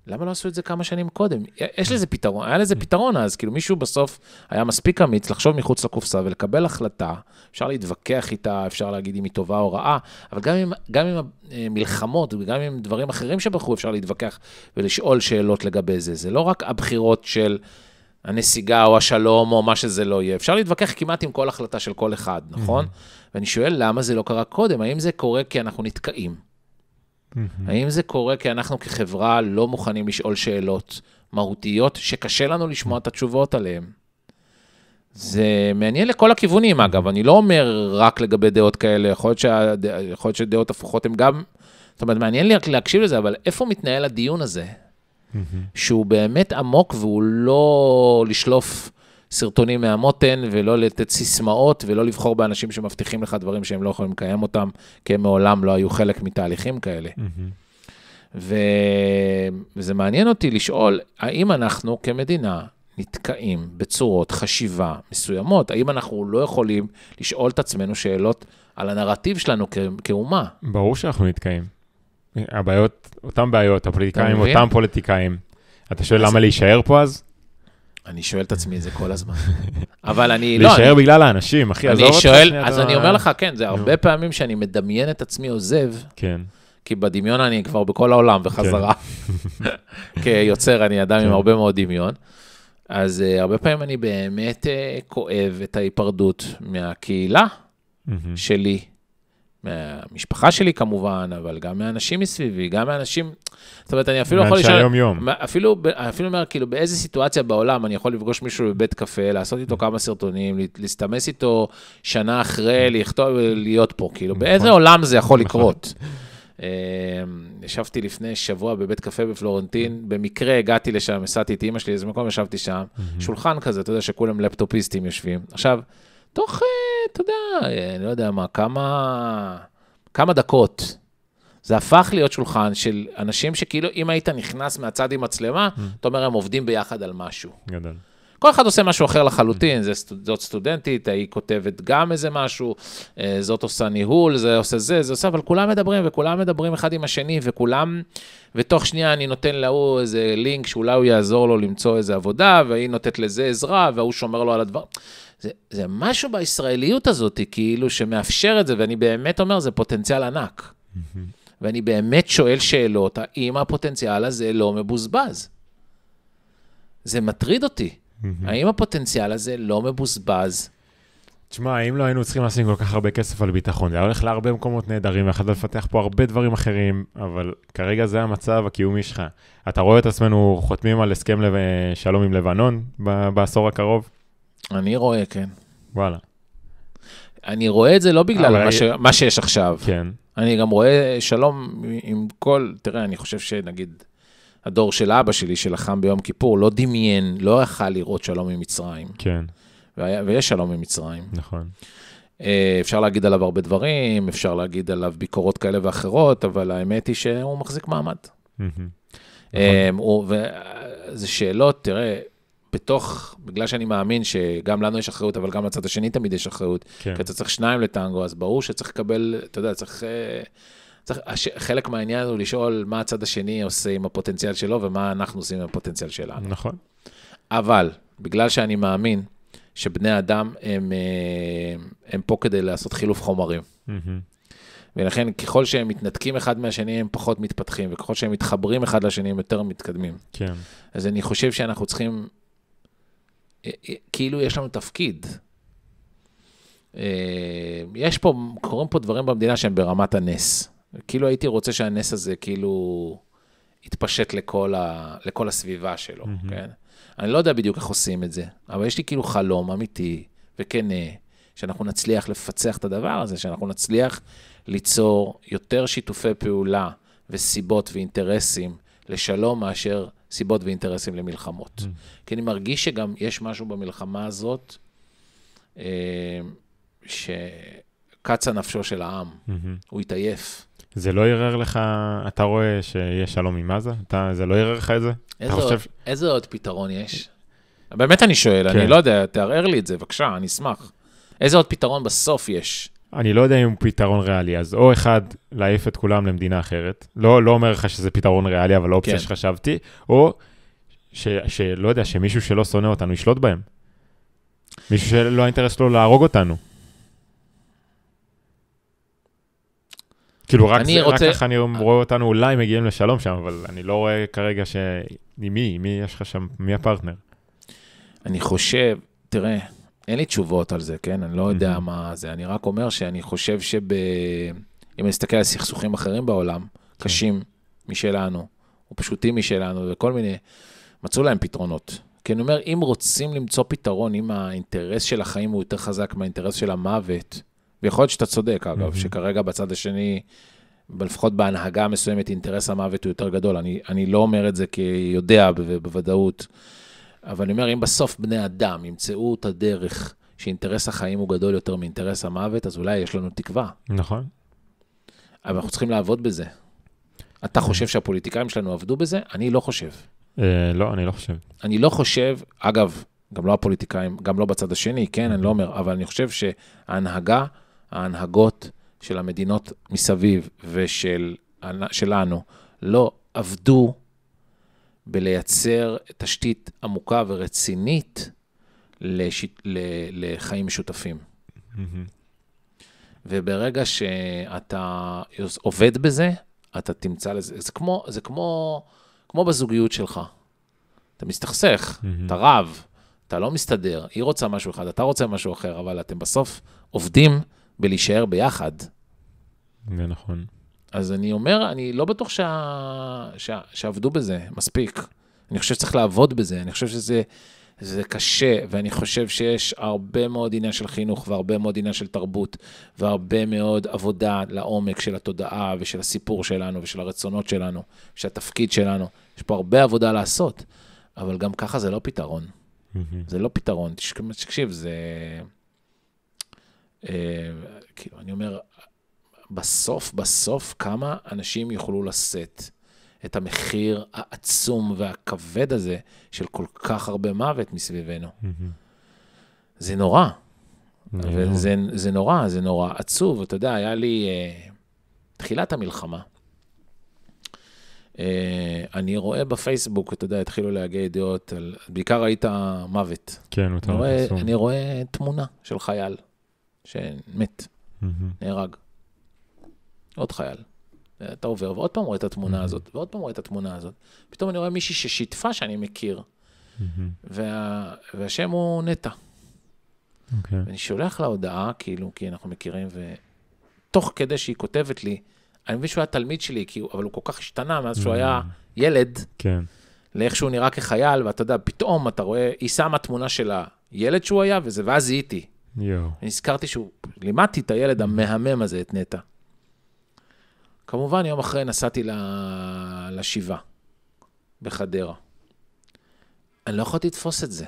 למה לא עשו את זה כמה שנים קודם? יש לזה פתרון, היה לזה פתרון אז, כאילו מישהו בסוף היה מספיק אמיץ לחשוב מחוץ לקופסה ולקבל החלטה, אפשר להתווכח איתה, אפשר להגיד אם היא טובה או רעה, אבל גם עם, גם עם המלחמות אה, וגם עם דברים אחרים שבחרו, אפשר להתווכח ולשאול שאלות לגבי זה. זה לא רק הבחירות של הנסיגה או השלום או מה שזה לא יהיה, אפשר להתווכח כמעט עם כל החלטה של כל אחד, נכון? Mm-hmm. ואני שואל, למה זה לא קרה קודם? האם זה קורה כי אנחנו נתקעים? Mm-hmm. האם זה קורה כי אנחנו כחברה לא מוכנים לשאול שאלות מהותיות שקשה לנו לשמוע את התשובות עליהן? זה מעניין לכל הכיוונים, אגב. אני לא אומר רק לגבי דעות כאלה, יכול להיות, שה... שדעות הפוכות הן גם... זאת אומרת, מעניין לי רק להקשיב לזה, אבל איפה מתנהל הדיון הזה? Mm-hmm. שהוא באמת עמוק והוא לא לשלוף סרטונים מהמותן, ולא לתת סיסמאות, ולא לבחור באנשים שמבטיחים לך דברים שהם לא יכולים לקיים אותם, כי הם מעולם לא היו חלק מתהליכים כאלה. Mm-hmm. וזה מעניין אותי לשאול, האם אנחנו כמדינה נתקעים בצורות חשיבה מסוימות? האם אנחנו לא יכולים לשאול את עצמנו שאלות על הנרטיב שלנו כאומה? ברור שאנחנו נתקעים. הבעיות, אותן בעיות, הפוליטיקאים, אותם פוליטיקאים. אתה שואל למה להישאר פה אז? אני שואל את עצמי את זה כל הזמן. אבל אני לא... להישאר בגלל האנשים, אחי, עזוב אותך. אני שואל, אז אני אומר לך, כן, זה הרבה פעמים שאני מדמיין את עצמי עוזב. כן. כי בדמיון אני כבר בכל העולם וחזרה. כן. כיוצר, אני אדם עם כן. הרבה מאוד דמיון. אז אה, הרבה פעמים אני באמת אה, כואב את ההיפרדות מהקהילה שלי, מהמשפחה שלי כמובן, אבל גם מהאנשים מסביבי, גם מהאנשים... זאת אומרת, אני אפילו יכול לשאול... מאנשי היום-יום. אפילו, אפילו אומר, כאילו, באיזה סיטואציה בעולם אני יכול לפגוש מישהו בבית קפה, לעשות איתו mm. כמה סרטונים, להסתמס איתו שנה אחרי, mm. לכתוב ולהיות פה, כאילו, נכון. באיזה עולם זה יכול נכון. לקרות? אמ, ישבתי לפני שבוע בבית קפה בפלורנטין, mm. במקרה הגעתי לשם, הסעתי את אימא שלי לאיזה מקום, ישבתי שם, mm-hmm. שולחן כזה, אתה יודע שכולם לפטופיסטים יושבים. עכשיו, תוך, אה, אתה יודע, אה, אני לא יודע מה, כמה, כמה דקות. זה הפך להיות שולחן של אנשים שכאילו, אם היית נכנס מהצד עם מצלמה, mm. אתה אומר, הם עובדים ביחד על משהו. גדול. כל אחד עושה משהו אחר לחלוטין, mm. זה, זאת סטודנטית, היא כותבת גם איזה משהו, אה, זאת עושה ניהול, זה עושה זה, זה עושה, אבל כולם מדברים, וכולם מדברים אחד עם השני, וכולם, ותוך שנייה אני נותן להוא איזה לינק שאולי הוא יעזור לו למצוא איזה עבודה, והיא נותנת לזה עזרה, והוא שומר לו על הדבר. זה, זה משהו בישראליות הזאת, כאילו, שמאפשר את זה, ואני באמת אומר, זה פוטנציאל ענק. ואני באמת שואל שאלות, האם הפוטנציאל הזה לא מבוזבז? זה מטריד אותי. האם הפוטנציאל הזה לא מבוזבז? תשמע, אם לא היינו צריכים לשים כל כך הרבה כסף על ביטחון, זה היה הולך להרבה מקומות נהדרים, ויכולת לפתח לא פה הרבה דברים אחרים, אבל כרגע זה המצב הקיומי שלך. אתה רואה את עצמנו חותמים על הסכם לב... שלום עם לבנון ב- בעשור הקרוב? אני רואה, כן. וואלה. אני רואה את זה לא בגלל אבל... מה, ש... מה שיש עכשיו. כן. אני גם רואה שלום עם כל, תראה, אני חושב שנגיד, הדור של אבא שלי שלחם ביום כיפור, לא דמיין, לא יכל לראות שלום עם מצרים. כן. והיה, ויש שלום עם מצרים. נכון. אה, אפשר להגיד עליו הרבה דברים, אפשר להגיד עליו ביקורות כאלה ואחרות, אבל האמת היא שהוא מחזיק מעמד. Mm-hmm. נכון. זו שאלות, תראה, בתוך, בגלל שאני מאמין שגם לנו יש אחריות, אבל גם לצד השני תמיד יש אחריות, כן. כי אתה צריך שניים לטנגו, אז ברור שצריך לקבל, אתה יודע, צריך... אה, צריך, חלק מהעניין הוא לשאול מה הצד השני עושה עם הפוטנציאל שלו ומה אנחנו עושים עם הפוטנציאל שלנו. נכון. אבל, בגלל שאני מאמין שבני אדם הם, הם אה, הם פה כדי לעשות חילוף חומרים. Mm-hmm. ולכן ככל שהם מתנתקים אחד מהשני, הם פחות מתפתחים, וככל שהם מתחברים אחד לשני, הם יותר מתקדמים. כן. אז אני חושב שאנחנו צריכים אה, אה, כאילו יש לנו תפקיד. אה, יש פה, קורים פה דברים במדינה שהם ברמת הנס. כאילו הייתי רוצה שהנס הזה כאילו יתפשט לכל, ה, לכל הסביבה שלו, mm-hmm. כן? אני לא יודע בדיוק איך עושים את זה, אבל יש לי כאילו חלום אמיתי וכן, שאנחנו נצליח לפצח את הדבר הזה, שאנחנו נצליח ליצור יותר שיתופי פעולה וסיבות ואינטרסים לשלום מאשר סיבות ואינטרסים למלחמות. Mm. כי אני מרגיש שגם יש משהו במלחמה הזאת, אה, שקצה נפשו של העם, mm-hmm. הוא התעייף. זה לא ערער לך, אתה רואה שיש שלום עם עזה? אתה, זה לא ערער לך את זה? איזה, עוד, חושב... איזה עוד פתרון יש? באמת אני שואל, כן. אני לא יודע, תערער לי את זה, בבקשה, אני אשמח. איזה עוד פתרון בסוף יש? אני לא יודע אם הוא פתרון ריאלי, אז או אחד, להעיף את כולם למדינה אחרת, לא, לא אומר לך שזה פתרון ריאלי, אבל אופציה כן. שחשבתי, או ש, שלא יודע, שמישהו שלא שונא אותנו ישלוט בהם. מישהו שלא האינטרס שלו להרוג אותנו. כאילו, רק, זה, רוצה... ככה אני רואה אותנו אולי מגיעים לשלום שם, אבל אני לא רואה כרגע ש... מי, מי יש לך שם, מי הפרטנר? אני חושב, תראה, אין לי תשובות על זה, כן? אני לא יודע מה זה. אני רק אומר שאני חושב שב... אם נסתכל על סכסוכים אחרים בעולם, כן. קשים משלנו, או פשוטים משלנו, וכל מיני, מצאו להם פתרונות. כי אני אומר, אם רוצים למצוא פתרון, אם האינטרס של החיים הוא יותר חזק מהאינטרס של המוות, ויכול להיות שאתה צודק, אגב, mm-hmm. שכרגע בצד השני, לפחות בהנהגה המסוימת, אינטרס המוות הוא יותר גדול. אני, אני לא אומר את זה כי יודע בו, בוודאות. אבל אני אומר, אם בסוף בני אדם ימצאו את הדרך שאינטרס החיים הוא גדול יותר מאינטרס המוות, אז אולי יש לנו תקווה. נכון. אבל אנחנו צריכים לעבוד בזה. אתה אה. חושב שהפוליטיקאים שלנו עבדו בזה? אני לא חושב. אה, לא, אני לא חושב. אני לא חושב, אגב, גם לא הפוליטיקאים, גם לא בצד השני, כן, אני לא אוקיי. אומר, אבל אני חושב שההנהגה, ההנהגות של המדינות מסביב ושלנו, לא עבדו בלייצר תשתית עמוקה ורצינית לשיט, ל, לחיים משותפים. וברגע שאתה עובד בזה, אתה תמצא לזה, זה כמו, זה כמו, כמו בזוגיות שלך. אתה מסתכסך, אתה רב, אתה לא מסתדר, היא רוצה משהו אחד, אתה רוצה משהו אחר, אבל אתם בסוף עובדים בלהישאר ביחד. זה נכון. אז אני אומר, אני לא בטוח שה... שה... שעבדו בזה מספיק. אני חושב שצריך לעבוד בזה, אני חושב שזה... זה קשה, ואני חושב שיש הרבה מאוד עניין של חינוך, והרבה מאוד עניין של תרבות, והרבה מאוד עבודה לעומק של התודעה, ושל הסיפור שלנו, ושל הרצונות שלנו, של התפקיד שלנו. יש פה הרבה עבודה לעשות, אבל גם ככה זה לא פתרון. זה לא פתרון. תקשיב, זה... אה, כאילו, אני אומר, בסוף, בסוף, כמה אנשים יוכלו לשאת את המחיר העצום והכבד הזה של כל כך הרבה מוות מסביבנו. זה נורא. mm וזה, זה נורא, זה נורא עצוב. אתה יודע, היה לי... uh, תחילת המלחמה, Uh, אני רואה בפייסבוק, אתה יודע, התחילו להגיע ידיעות על... בעיקר ראית מוות. כן, אתה רואה... אני רואה תמונה של חייל שמת, mm-hmm. נהרג. עוד חייל. אתה עובר, ועוד פעם רואה את התמונה mm-hmm. הזאת, ועוד פעם רואה את התמונה הזאת. פתאום אני רואה מישהי ששיתפה שאני מכיר, mm-hmm. וה... והשם הוא נטע. Okay. אוקיי. ואני שולח לה הודעה, כאילו, כי אנחנו מכירים, ותוך כדי שהיא כותבת לי, אני מבין שהוא היה תלמיד שלי, כי הוא, אבל הוא כל כך השתנה מאז שהוא היה mm-hmm. ילד, כן. לאיך שהוא נראה כחייל, ואתה יודע, פתאום אתה רואה, היא שמה תמונה של הילד שהוא היה, וזה, ואז זיהיתי. יואו. נזכרתי שהוא, לימדתי את הילד המהמם הזה, את נטע. כמובן, יום אחרי נסעתי לשבעה בחדרה. אני לא יכולתי לתפוס את זה.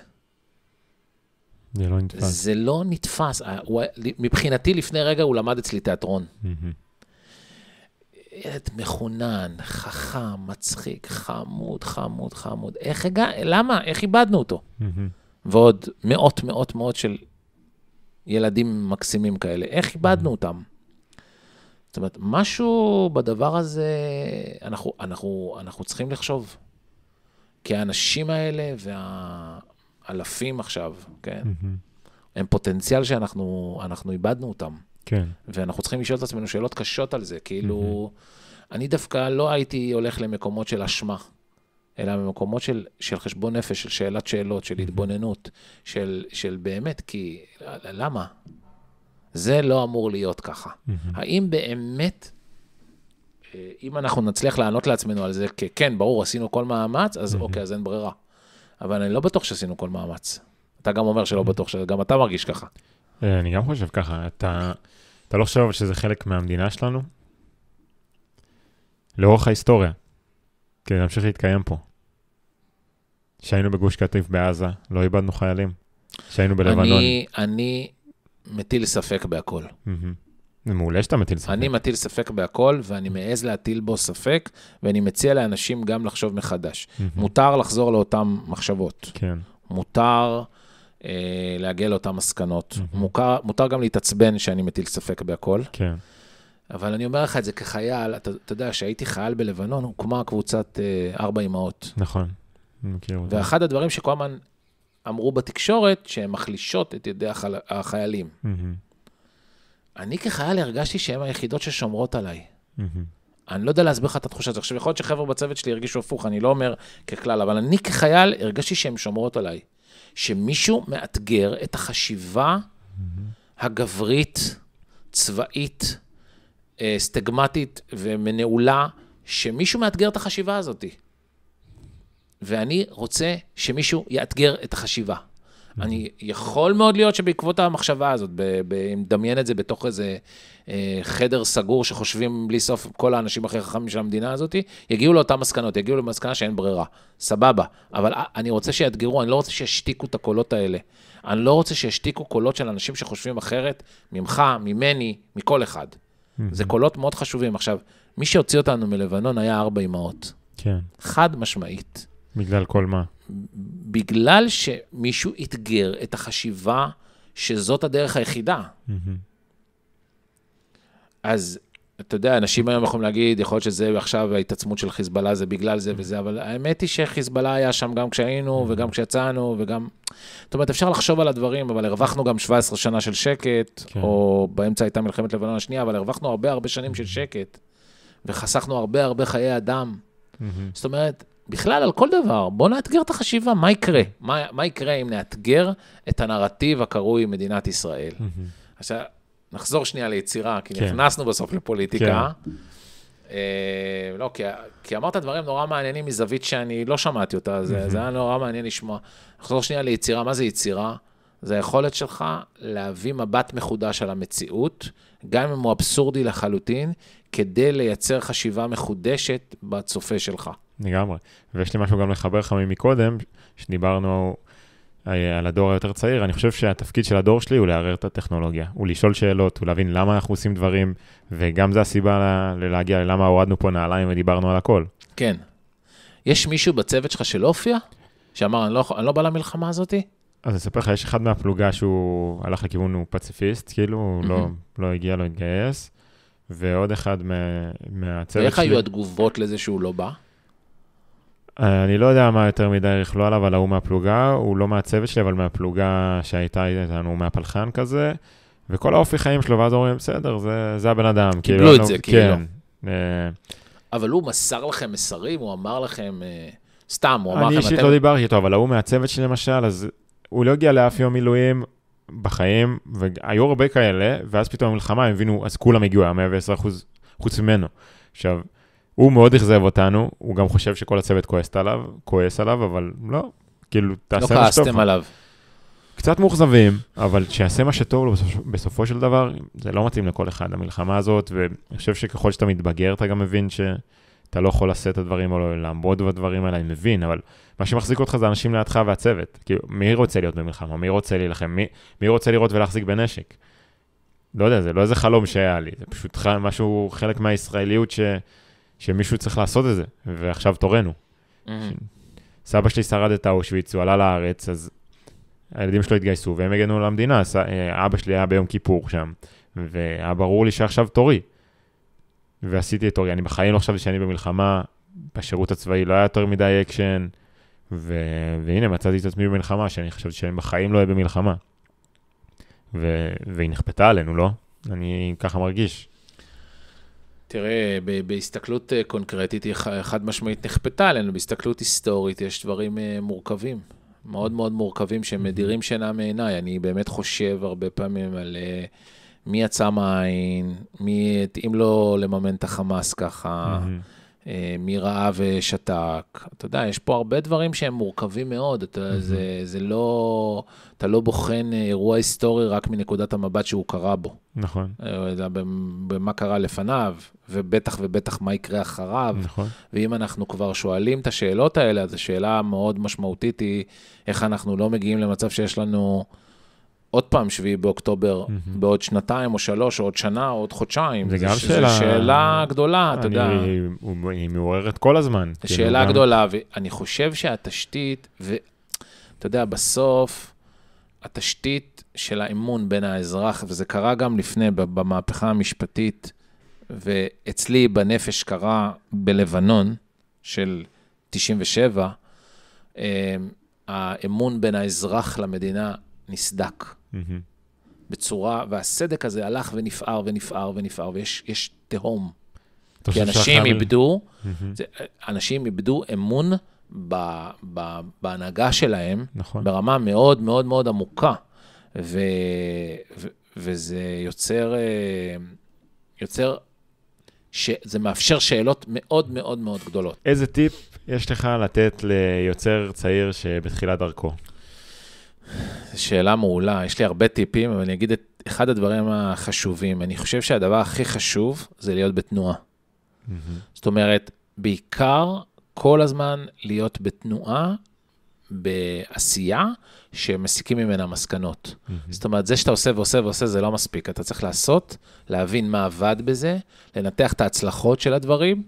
זה לא נתפס. זה לא נתפס. הוא, מבחינתי, לפני רגע הוא למד אצלי תיאטרון. ילד מחונן, חכם, מצחיק, חמוד, חמוד, חמוד. איך הגע... למה? איך איבדנו אותו? ועוד מאות, מאות, מאות של ילדים מקסימים כאלה. איך איבדנו אותם? זאת אומרת, משהו בדבר הזה, אנחנו, אנחנו, אנחנו צריכים לחשוב. כי האנשים האלה והאלפים עכשיו, כן, mm-hmm. הם פוטנציאל שאנחנו אנחנו איבדנו אותם. כן. ואנחנו צריכים לשאול את עצמנו שאלות קשות על זה. כאילו, mm-hmm. אני דווקא לא הייתי הולך למקומות של אשמה, אלא למקומות של, של חשבון נפש, של שאלת שאלות, של mm-hmm. התבוננות, של, של באמת, כי למה? זה לא אמור להיות ככה. האם באמת, אה, אם אנחנו נצליח לענות לעצמנו על זה, כן, ברור, עשינו כל מאמץ, אז אוקיי, אז אין ברירה. אבל אני לא בטוח שעשינו כל מאמץ. אתה גם אומר שלא בטוח, שגם אתה מרגיש ככה. אה, אני גם חושב ככה. אתה, אתה לא חושב שזה חלק מהמדינה שלנו? לאורך ההיסטוריה, כדי כן, להמשיך להתקיים פה. כשהיינו בגוש קטיף בעזה, לא איבדנו חיילים. כשהיינו בלבנון. אני, אני מטיל ספק בהכל. זה מעולה שאתה מטיל ספק. אני מטיל ספק בהכל, ואני מעז להטיל בו ספק, ואני מציע לאנשים גם לחשוב מחדש. מותר לחזור לאותן מחשבות. כן. מותר אה, להגיע לאותן מסקנות. מוכר, מותר גם להתעצבן שאני מטיל ספק בהכל. כן. אבל אני אומר לך את זה כחייל, אתה, אתה יודע, כשהייתי חייל בלבנון, הוקמה קבוצת אה, ארבע אמהות. נכון, אני מכיר אותה. ואחד הדברים שכל הזמן אמרו בתקשורת שהן מחלישות את ידי החל... החיילים. Mm-hmm. אני כחייל הרגשתי שהן היחידות ששומרות עליי. Mm-hmm. אני לא יודע להסביר לך את התחושה הזאת. עכשיו, יכול להיות שחבר'ה בצוות שלי הרגישו הפוך, אני לא אומר ככלל, אבל אני כחייל הרגשתי שהן שומרות עליי. שמישהו מאתגר את החשיבה mm-hmm. הגברית, צבאית, אה, סטגמטית ומנעולה, שמישהו מאתגר את החשיבה הזאתי. ואני רוצה שמישהו יאתגר את החשיבה. אני יכול מאוד להיות שבעקבות המחשבה הזאת, אם נדמיין את זה בתוך איזה אה, חדר סגור שחושבים בלי סוף כל האנשים הכי חכמים של המדינה הזאת, יגיעו לאותן מסקנות, יגיעו למסקנה שאין ברירה, סבבה. אבל אני רוצה שיאתגרו, אני לא רוצה שישתיקו את הקולות האלה. אני לא רוצה שישתיקו קולות של אנשים שחושבים אחרת ממך, ממני, מכל אחד. זה קולות מאוד חשובים. עכשיו, מי שהוציא אותנו מלבנון היה ארבע אמהות. כן. חד משמעית. בגלל כל מה? בגלל שמישהו אתגר את החשיבה שזאת הדרך היחידה. אז אתה יודע, אנשים היום יכולים להגיד, יכול להיות שזה עכשיו ההתעצמות של חיזבאללה זה בגלל זה וזה, אבל האמת היא שחיזבאללה היה שם גם כשהיינו וגם כשיצאנו וגם... זאת אומרת, אפשר לחשוב על הדברים, אבל הרווחנו גם 17 שנה של שקט, כן. או באמצע הייתה מלחמת לבנון השנייה, אבל הרווחנו הרבה הרבה שנים של שקט, וחסכנו הרבה הרבה חיי אדם. Mm-hmm. זאת אומרת, בכלל, על כל דבר, בואו נאתגר את החשיבה, מה יקרה? מה, מה יקרה אם נאתגר את הנרטיב הקרוי מדינת ישראל? Mm-hmm. עכשיו, נחזור שנייה ליצירה, כי כן. נכנסנו בסוף לפוליטיקה. כן. אה, לא, כי, כי אמרת דברים נורא מעניינים מזווית שאני לא שמעתי אותה, זה, mm-hmm. זה היה נורא מעניין לשמוע. נחזור שנייה ליצירה, מה זה יצירה? זה היכולת שלך להביא מבט מחודש על המציאות, גם אם הוא אבסורדי לחלוטין, כדי לייצר חשיבה מחודשת בצופה שלך. לגמרי. ויש לי משהו גם לחבר לך ממקודם, שדיברנו אה, על הדור היותר צעיר, אני חושב שהתפקיד של הדור שלי הוא לערער את הטכנולוגיה, הוא לשאול שאלות, הוא להבין למה אנחנו עושים דברים, וגם זה הסיבה להגיע ללמה הורדנו פה נעליים ודיברנו על הכל. כן. יש מישהו בצוות שלך שלא הופיע? שאמר, אני לא, אני לא בא למלחמה הזאתי? אז אני אספר לך, יש אחד מהפלוגה שהוא הלך לכיוון, הוא פציפיסט, כאילו, הוא mm-hmm. לא, לא הגיע, לא התגייס, ועוד אחד מה, מהצוות שלי... ואיך היו התגובות לזה שהוא לא בא? אה, אני לא יודע מה יותר מדי יכלו עליו, על ההוא מהפלוגה, הוא לא מהצוות שלי, אבל מהפלוגה שהייתה איתנו, מהפלחן כזה, וכל האופי חיים שלו, ואז אומרים, בסדר, זה, זה הבן אדם. קיבלו כאילו, את לנו, לא- זה, כאילו. כן. אה. אבל הוא מסר לכם מסרים, הוא אמר לכם, אה, סתם, הוא אמר לכם... אני אישית אתם... לא דיברתי איתו, אבל ההוא מהצוות שלי למשל, אז הוא לא הגיע לאף יום מילואים בחיים, והיו הרבה כאלה, ואז פתאום המלחמה, הם הבינו, אז כולם הגיעו, היה 110 אחוז חוץ ממנו. עכשיו, הוא מאוד אכזב אותנו, הוא גם חושב שכל הצוות כועס עליו, כועס עליו, אבל לא, כאילו, תעשה לא מה שטוב. לא כעסתם עליו. קצת מאוכזבים, אבל שיעשה מה שטוב לו בסופו של דבר, זה לא מתאים לכל אחד, המלחמה הזאת, ואני חושב שככל שאתה מתבגר, אתה גם מבין שאתה לא יכול לשאת את הדברים או לעמוד בדברים האלה, אני מבין, אבל מה שמחזיק אותך זה אנשים לידך והצוות. כאילו, מי רוצה להיות במלחמה? מי רוצה להילחם? מי, מי רוצה לראות ולהחזיק בנשק? לא יודע, זה לא איזה חלום שהיה לי, זה פשוט משהו, חלק מהישראליות ש... שמישהו צריך לעשות את זה, ועכשיו תורנו. Mm-hmm. סבא שלי שרד את האושוויץ, הוא עלה לארץ, אז הילדים שלו התגייסו והם הגנו למדינה, אה, אבא שלי היה ביום כיפור שם, והיה ברור לי שעכשיו תורי. ועשיתי את תורי, אני בחיים לא חשבתי שאני במלחמה, בשירות הצבאי לא היה יותר מדי אקשן, ו... והנה מצאתי את עצמי במלחמה, שאני חשבתי שאני בחיים לא אהיה במלחמה. ו... והיא נכפתה עלינו, לא? אני ככה מרגיש. תראה, בהסתכלות אה, קונקרטית, היא חד משמעית נכפתה עלינו, בהסתכלות היסטורית יש דברים אה, מורכבים, מאוד מאוד מורכבים, שמדירים שינה מעיניי. אני באמת חושב הרבה פעמים על אה, מי יצא מהעין, מי התאים לו לממן את החמאס ככה. Mm-hmm. מי ראה ושתק. אתה יודע, יש פה הרבה דברים שהם מורכבים מאוד. אתה, mm-hmm. זה, זה לא, אתה לא בוחן אה, אירוע היסטורי רק מנקודת המבט שהוא קרה בו. נכון. אלא אה, במה קרה לפניו, ובטח ובטח מה יקרה אחריו. נכון. ואם אנחנו כבר שואלים את השאלות האלה, אז השאלה המאוד משמעותית היא איך אנחנו לא מגיעים למצב שיש לנו... עוד פעם 7 באוקטובר, mm-hmm. בעוד שנתיים או שלוש, או עוד שנה, או עוד חודשיים. זה גם שאלה... זו שאלה גדולה, אתה יודע. היא מעוררת כל הזמן. כאילו שאלה גם... גדולה, ואני חושב שהתשתית, ואתה יודע, בסוף, התשתית של האמון בין האזרח, וזה קרה גם לפני, במהפכה המשפטית, ואצלי בנפש קרה בלבנון של 97, אה, האמון בין האזרח למדינה נסדק. בצורה, והסדק הזה הלך ונפער ונפער ונפער, ויש תהום. כי אנשים איבדו, אנשים איבדו אמון בהנהגה שלהם, נכון. ברמה מאוד מאוד מאוד עמוקה, וזה יוצר, אה, יוצר, ש, זה מאפשר שאלות מאוד מאוד מאוד גדולות. איזה טיפ יש לך לתת ליוצר צעיר שבתחילת דרכו? זו שאלה מעולה, יש לי הרבה טיפים, אבל אני אגיד את אחד הדברים החשובים. אני חושב שהדבר הכי חשוב זה להיות בתנועה. Mm-hmm. זאת אומרת, בעיקר כל הזמן להיות בתנועה, בעשייה, שמסיקים ממנה מסקנות. Mm-hmm. זאת אומרת, זה שאתה עושה ועושה ועושה זה לא מספיק. אתה צריך לעשות, להבין מה עבד בזה, לנתח את ההצלחות של הדברים,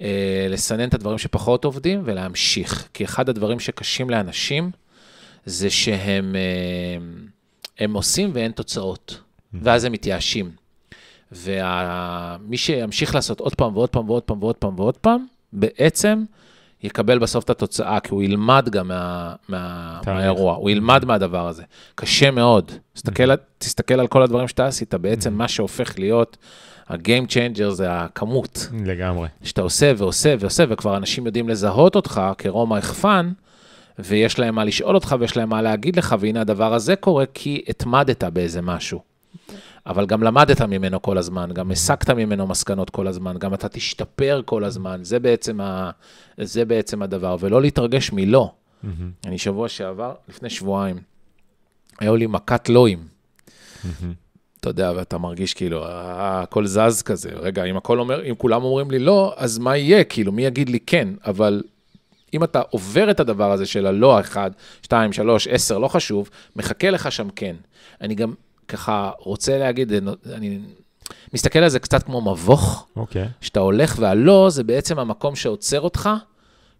אה, לסנן את הדברים שפחות עובדים ולהמשיך. כי אחד הדברים שקשים לאנשים, זה שהם אה, הם עושים ואין תוצאות, ואז הם מתייאשים. ומי וה... שימשיך לעשות עוד פעם ועוד פעם ועוד פעם ועוד פעם ועוד פעם, בעצם יקבל בסוף את התוצאה, כי הוא ילמד גם מה, מה, מהאירוע, הוא ילמד מהדבר הזה. קשה מאוד. תסתכל, תסתכל על כל הדברים שאתה עשית, בעצם מה שהופך להיות ה-game changer זה הכמות. לגמרי. שאתה עושה ועושה ועושה, וכבר אנשים יודעים לזהות אותך כרומא יחפן, ויש להם מה לשאול אותך ויש להם מה להגיד לך, והנה הדבר הזה קורה כי התמדת באיזה משהו. אבל גם למדת ממנו כל הזמן, גם הסקת ממנו מסקנות כל הזמן, גם אתה תשתפר כל הזמן, זה בעצם, ה, זה בעצם הדבר, ולא להתרגש מלא. Mm-hmm. אני שבוע שעבר, לפני שבועיים, היו לי מכת לואים. Mm-hmm. אתה יודע, ואתה מרגיש כאילו, אה, הכל זז כזה. רגע, אם הכל אומר, אם כולם אומרים לי לא, אז מה יהיה? כאילו, מי יגיד לי כן? אבל אם אתה עובר את הדבר הזה של הלא 1, שתיים, שלוש, עשר, לא חשוב, מחכה לך שם כן. אני גם ככה רוצה להגיד, אני מסתכל על זה קצת כמו מבוך, okay. אוקיי. שאתה הולך והלא זה בעצם המקום שעוצר אותך.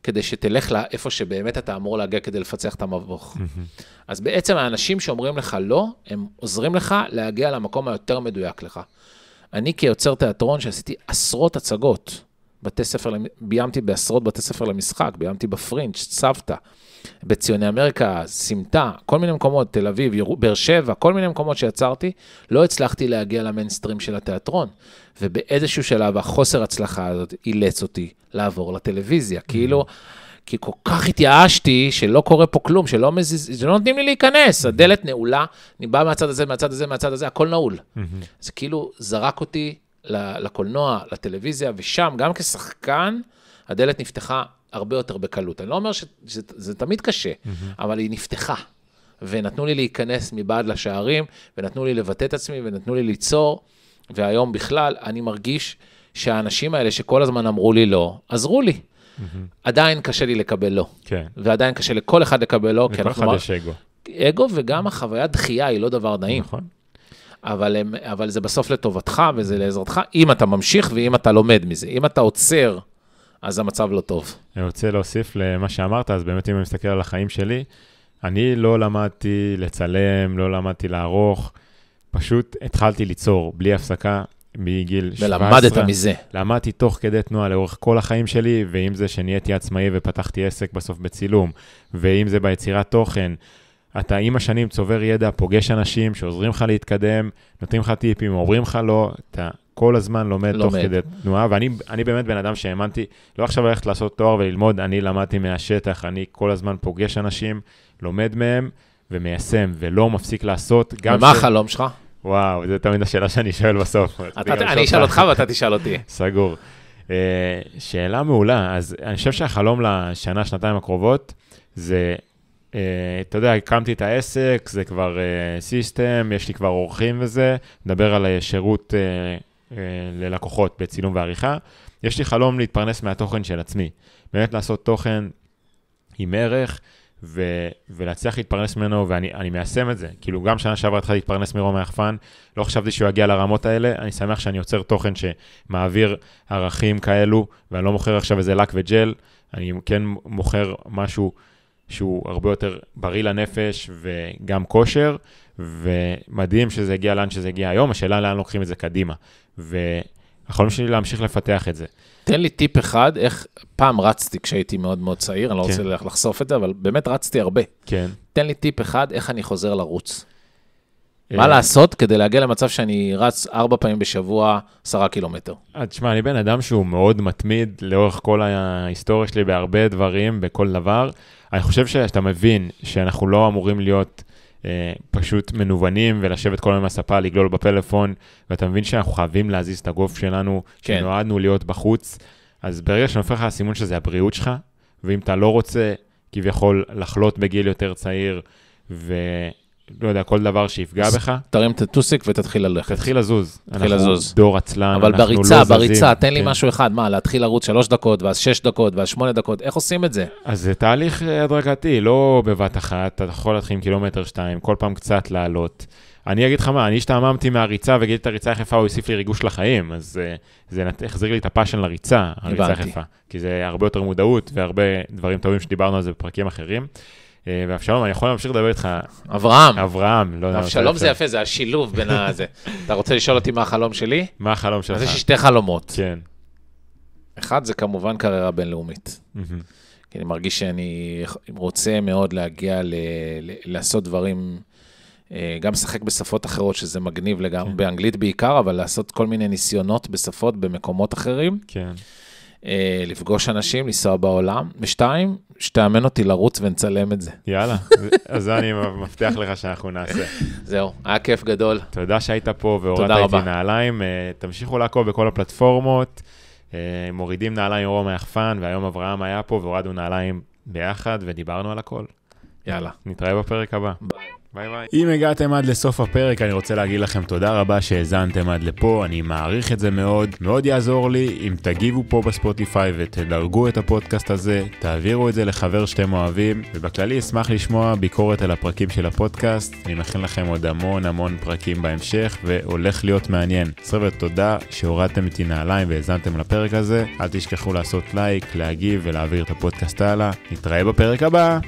כדי שתלך לאיפה שבאמת אתה אמור להגיע כדי לפצח את המבוך. Mm-hmm. אז בעצם האנשים שאומרים לך לא, הם עוזרים לך להגיע למקום היותר מדויק לך. אני כיוצר תיאטרון שעשיתי עשרות הצגות, בתי ספר, ביימתי בעשרות בתי ספר למשחק, ביימתי בפרינץ', צוותא, בציוני אמריקה, סמטה, כל מיני מקומות, תל אביב, באר שבע, כל מיני מקומות שיצרתי, לא הצלחתי להגיע למיינסטרים של התיאטרון. ובאיזשהו שלב החוסר הצלחה הזאת אילץ אותי לעבור לטלוויזיה. mm-hmm. כאילו, כי כל כך התייאשתי שלא קורה פה כלום, שלא, מזיז, שלא נותנים לי להיכנס, mm-hmm. הדלת נעולה, אני בא מהצד הזה, מהצד הזה, מהצד הזה, הכל נעול. Mm-hmm. זה כאילו זרק אותי לקולנוע, לטלוויזיה, ושם גם כשחקן, הדלת נפתחה הרבה יותר בקלות. אני לא אומר שזה תמיד קשה, mm-hmm. אבל היא נפתחה. ונתנו לי להיכנס מבעד לשערים, ונתנו לי לבטא את עצמי, ונתנו לי ליצור, והיום בכלל, אני מרגיש שהאנשים האלה שכל הזמן אמרו לי לא, עזרו לי. Mm-hmm. עדיין קשה לי לקבל לא. כן. ועדיין קשה לכל אחד לקבל לא, כי אנחנו... לכל אחד יש אגו. אגו וגם החוויית דחייה היא לא דבר נעים. נכון. אבל, הם, אבל זה בסוף לטובתך וזה לעזרתך, אם אתה ממשיך ואם אתה לומד מזה. אם אתה עוצר, אז המצב לא טוב. אני רוצה להוסיף למה שאמרת, אז באמת אם אני מסתכל על החיים שלי, אני לא למדתי לצלם, לא למדתי לערוך, פשוט התחלתי ליצור בלי הפסקה. מגיל 17. ולמדת מזה. למדתי תוך כדי תנועה לאורך כל החיים שלי, ואם זה שנהייתי עצמאי ופתחתי עסק בסוף בצילום, ואם זה ביצירת תוכן, אתה עם השנים צובר ידע, פוגש אנשים שעוזרים לך להתקדם, נותנים לך טיפים, אומרים לך לא, אתה כל הזמן לומד, לומד. תוך כדי תנועה, ואני באמת בן אדם שהאמנתי, לא עכשיו ללכת לעשות תואר וללמוד, אני למדתי מהשטח, אני כל הזמן פוגש אנשים, לומד מהם ומיישם, ולא מפסיק לעשות. ומה ש... החלום שלך? וואו, זו תמיד השאלה שאני שואל בסוף. אני אשאל אותך ואתה תשאל אותי. סגור. אה, שאלה מעולה, אז אני חושב שהחלום לשנה, שנתיים הקרובות, זה אה, אתה יודע, הקמתי את העסק, זה כבר סיסטם, אה, יש לי כבר אורחים וזה, נדבר על שירות אה, ללקוחות בצילום ועריכה. יש לי חלום להתפרנס מהתוכן של עצמי, באמת לעשות תוכן עם ערך ו- ולהצליח להתפרנס ממנו, ואני מיישם את זה. כאילו, גם שנה שעברה התחלתי להתפרנס מרום היחפן, לא חשבתי שהוא יגיע לרמות האלה, אני שמח שאני יוצר תוכן שמעביר ערכים כאלו, ואני לא מוכר עכשיו איזה לק וג'ל, אני כן מוכר משהו... שהוא הרבה יותר בריא לנפש וגם כושר, ומדהים שזה הגיע לאן שזה הגיע היום, השאלה לאן לוקחים את זה קדימה. והחולים שלי להמשיך לפתח את זה. תן לי טיפ אחד, איך פעם רצתי כשהייתי מאוד מאוד צעיר, אני לא כן. רוצה לחשוף את זה, אבל באמת רצתי הרבה. כן. תן לי טיפ אחד, איך אני חוזר לרוץ. מה אה, לעשות כדי להגיע למצב שאני רץ ארבע פעמים בשבוע, עשרה קילומטר? אה, תשמע, אני בן אדם שהוא מאוד מתמיד לאורך כל ההיסטוריה שלי בהרבה דברים, בכל דבר. אני חושב שאתה מבין שאנחנו לא אמורים להיות אה, פשוט מנוונים ולשבת כל היום מהספה, לגלול בפלאפון, ואתה מבין שאנחנו חייבים להזיז את הגוף שלנו, כן. שנועדנו להיות בחוץ. אז ברגע שנופל לך הסימון שזה הבריאות שלך, ואם אתה לא רוצה כביכול לחלות בגיל יותר צעיר, ו... לא יודע, כל דבר שיפגע בך. תרים את הטוסיק ותתחיל ללכת. תתחיל לזוז. תתחיל לזוז. אנחנו דור עצלן, אבל בריצה, לא בריצה, תן לי כן. משהו אחד, מה, להתחיל לרוץ שלוש דקות, ואז שש דקות, ואז שמונה דקות, איך עושים את זה? אז זה תהליך אה, הדרגתי, לא בבת אחת, אתה יכול להתחיל עם קילומטר שתיים, כל פעם קצת לעלות. אני אגיד לך מה, אני השתעממתי מהריצה וגידי את הריצה היחפה, הוא הוסיף לי ריגוש לחיים, אז אה, זה החזיר לי את הפאשן לריצה, הריצה היחפה. כי זה הרבה יותר מודעות והרבה דברים טובים שדיברנו על זה בפרקים אחרים. אה, ואבשלום, אני יכול להמשיך לדבר איתך. אברהם. אברהם, לא יודע. לא, אבשלום זה יפה, זה השילוב בין הזה. אתה רוצה לשאול אותי מה החלום שלי? מה החלום שלך? אז יש שתי חלומות. כן. אחד זה כמובן קריירה בינלאומית. כי אני מרגיש שאני רוצה מאוד להגיע ל... לעשות דברים, אה, גם לשחק בשפות אחרות, שזה מגניב לגמרי, כן. באנגלית בעיקר, אבל לעשות כל מיני ניסיונות בשפות במקומות אחרים. כן. אה, לפגוש אנשים, לנסוע בעולם, ושתיים, שתאמן אותי לרוץ ונצלם את זה. יאללה, אז אני מבטיח לך שאנחנו נעשה. זהו, היה כיף גדול. תודה שהיית פה והורדת איתי נעליים. אה, תמשיכו לעקוב בכל הפלטפורמות. אה, מורידים נעליים רום היחפן, והיום אברהם היה פה והורדנו נעליים ביחד ודיברנו על הכל. יאללה. נתראה בפרק הבא. ביי. ביי ביי. אם הגעתם עד לסוף הפרק, אני רוצה להגיד לכם תודה רבה שהאזנתם עד לפה, אני מעריך את זה מאוד. מאוד יעזור לי אם תגיבו פה בספוטיפיי ותדרגו את הפודקאסט הזה, תעבירו את זה לחבר שאתם אוהבים, ובכללי אשמח לשמוע ביקורת על הפרקים של הפודקאסט. אני מכין לכם עוד המון המון פרקים בהמשך, והולך להיות מעניין. חבר'ה, תודה שהורדתם איתי נעליים והאזנתם לפרק הזה. אל תשכחו לעשות לייק, להגיב ולהעביר את הפודקאסט הלאה. נתראה בפרק הבא!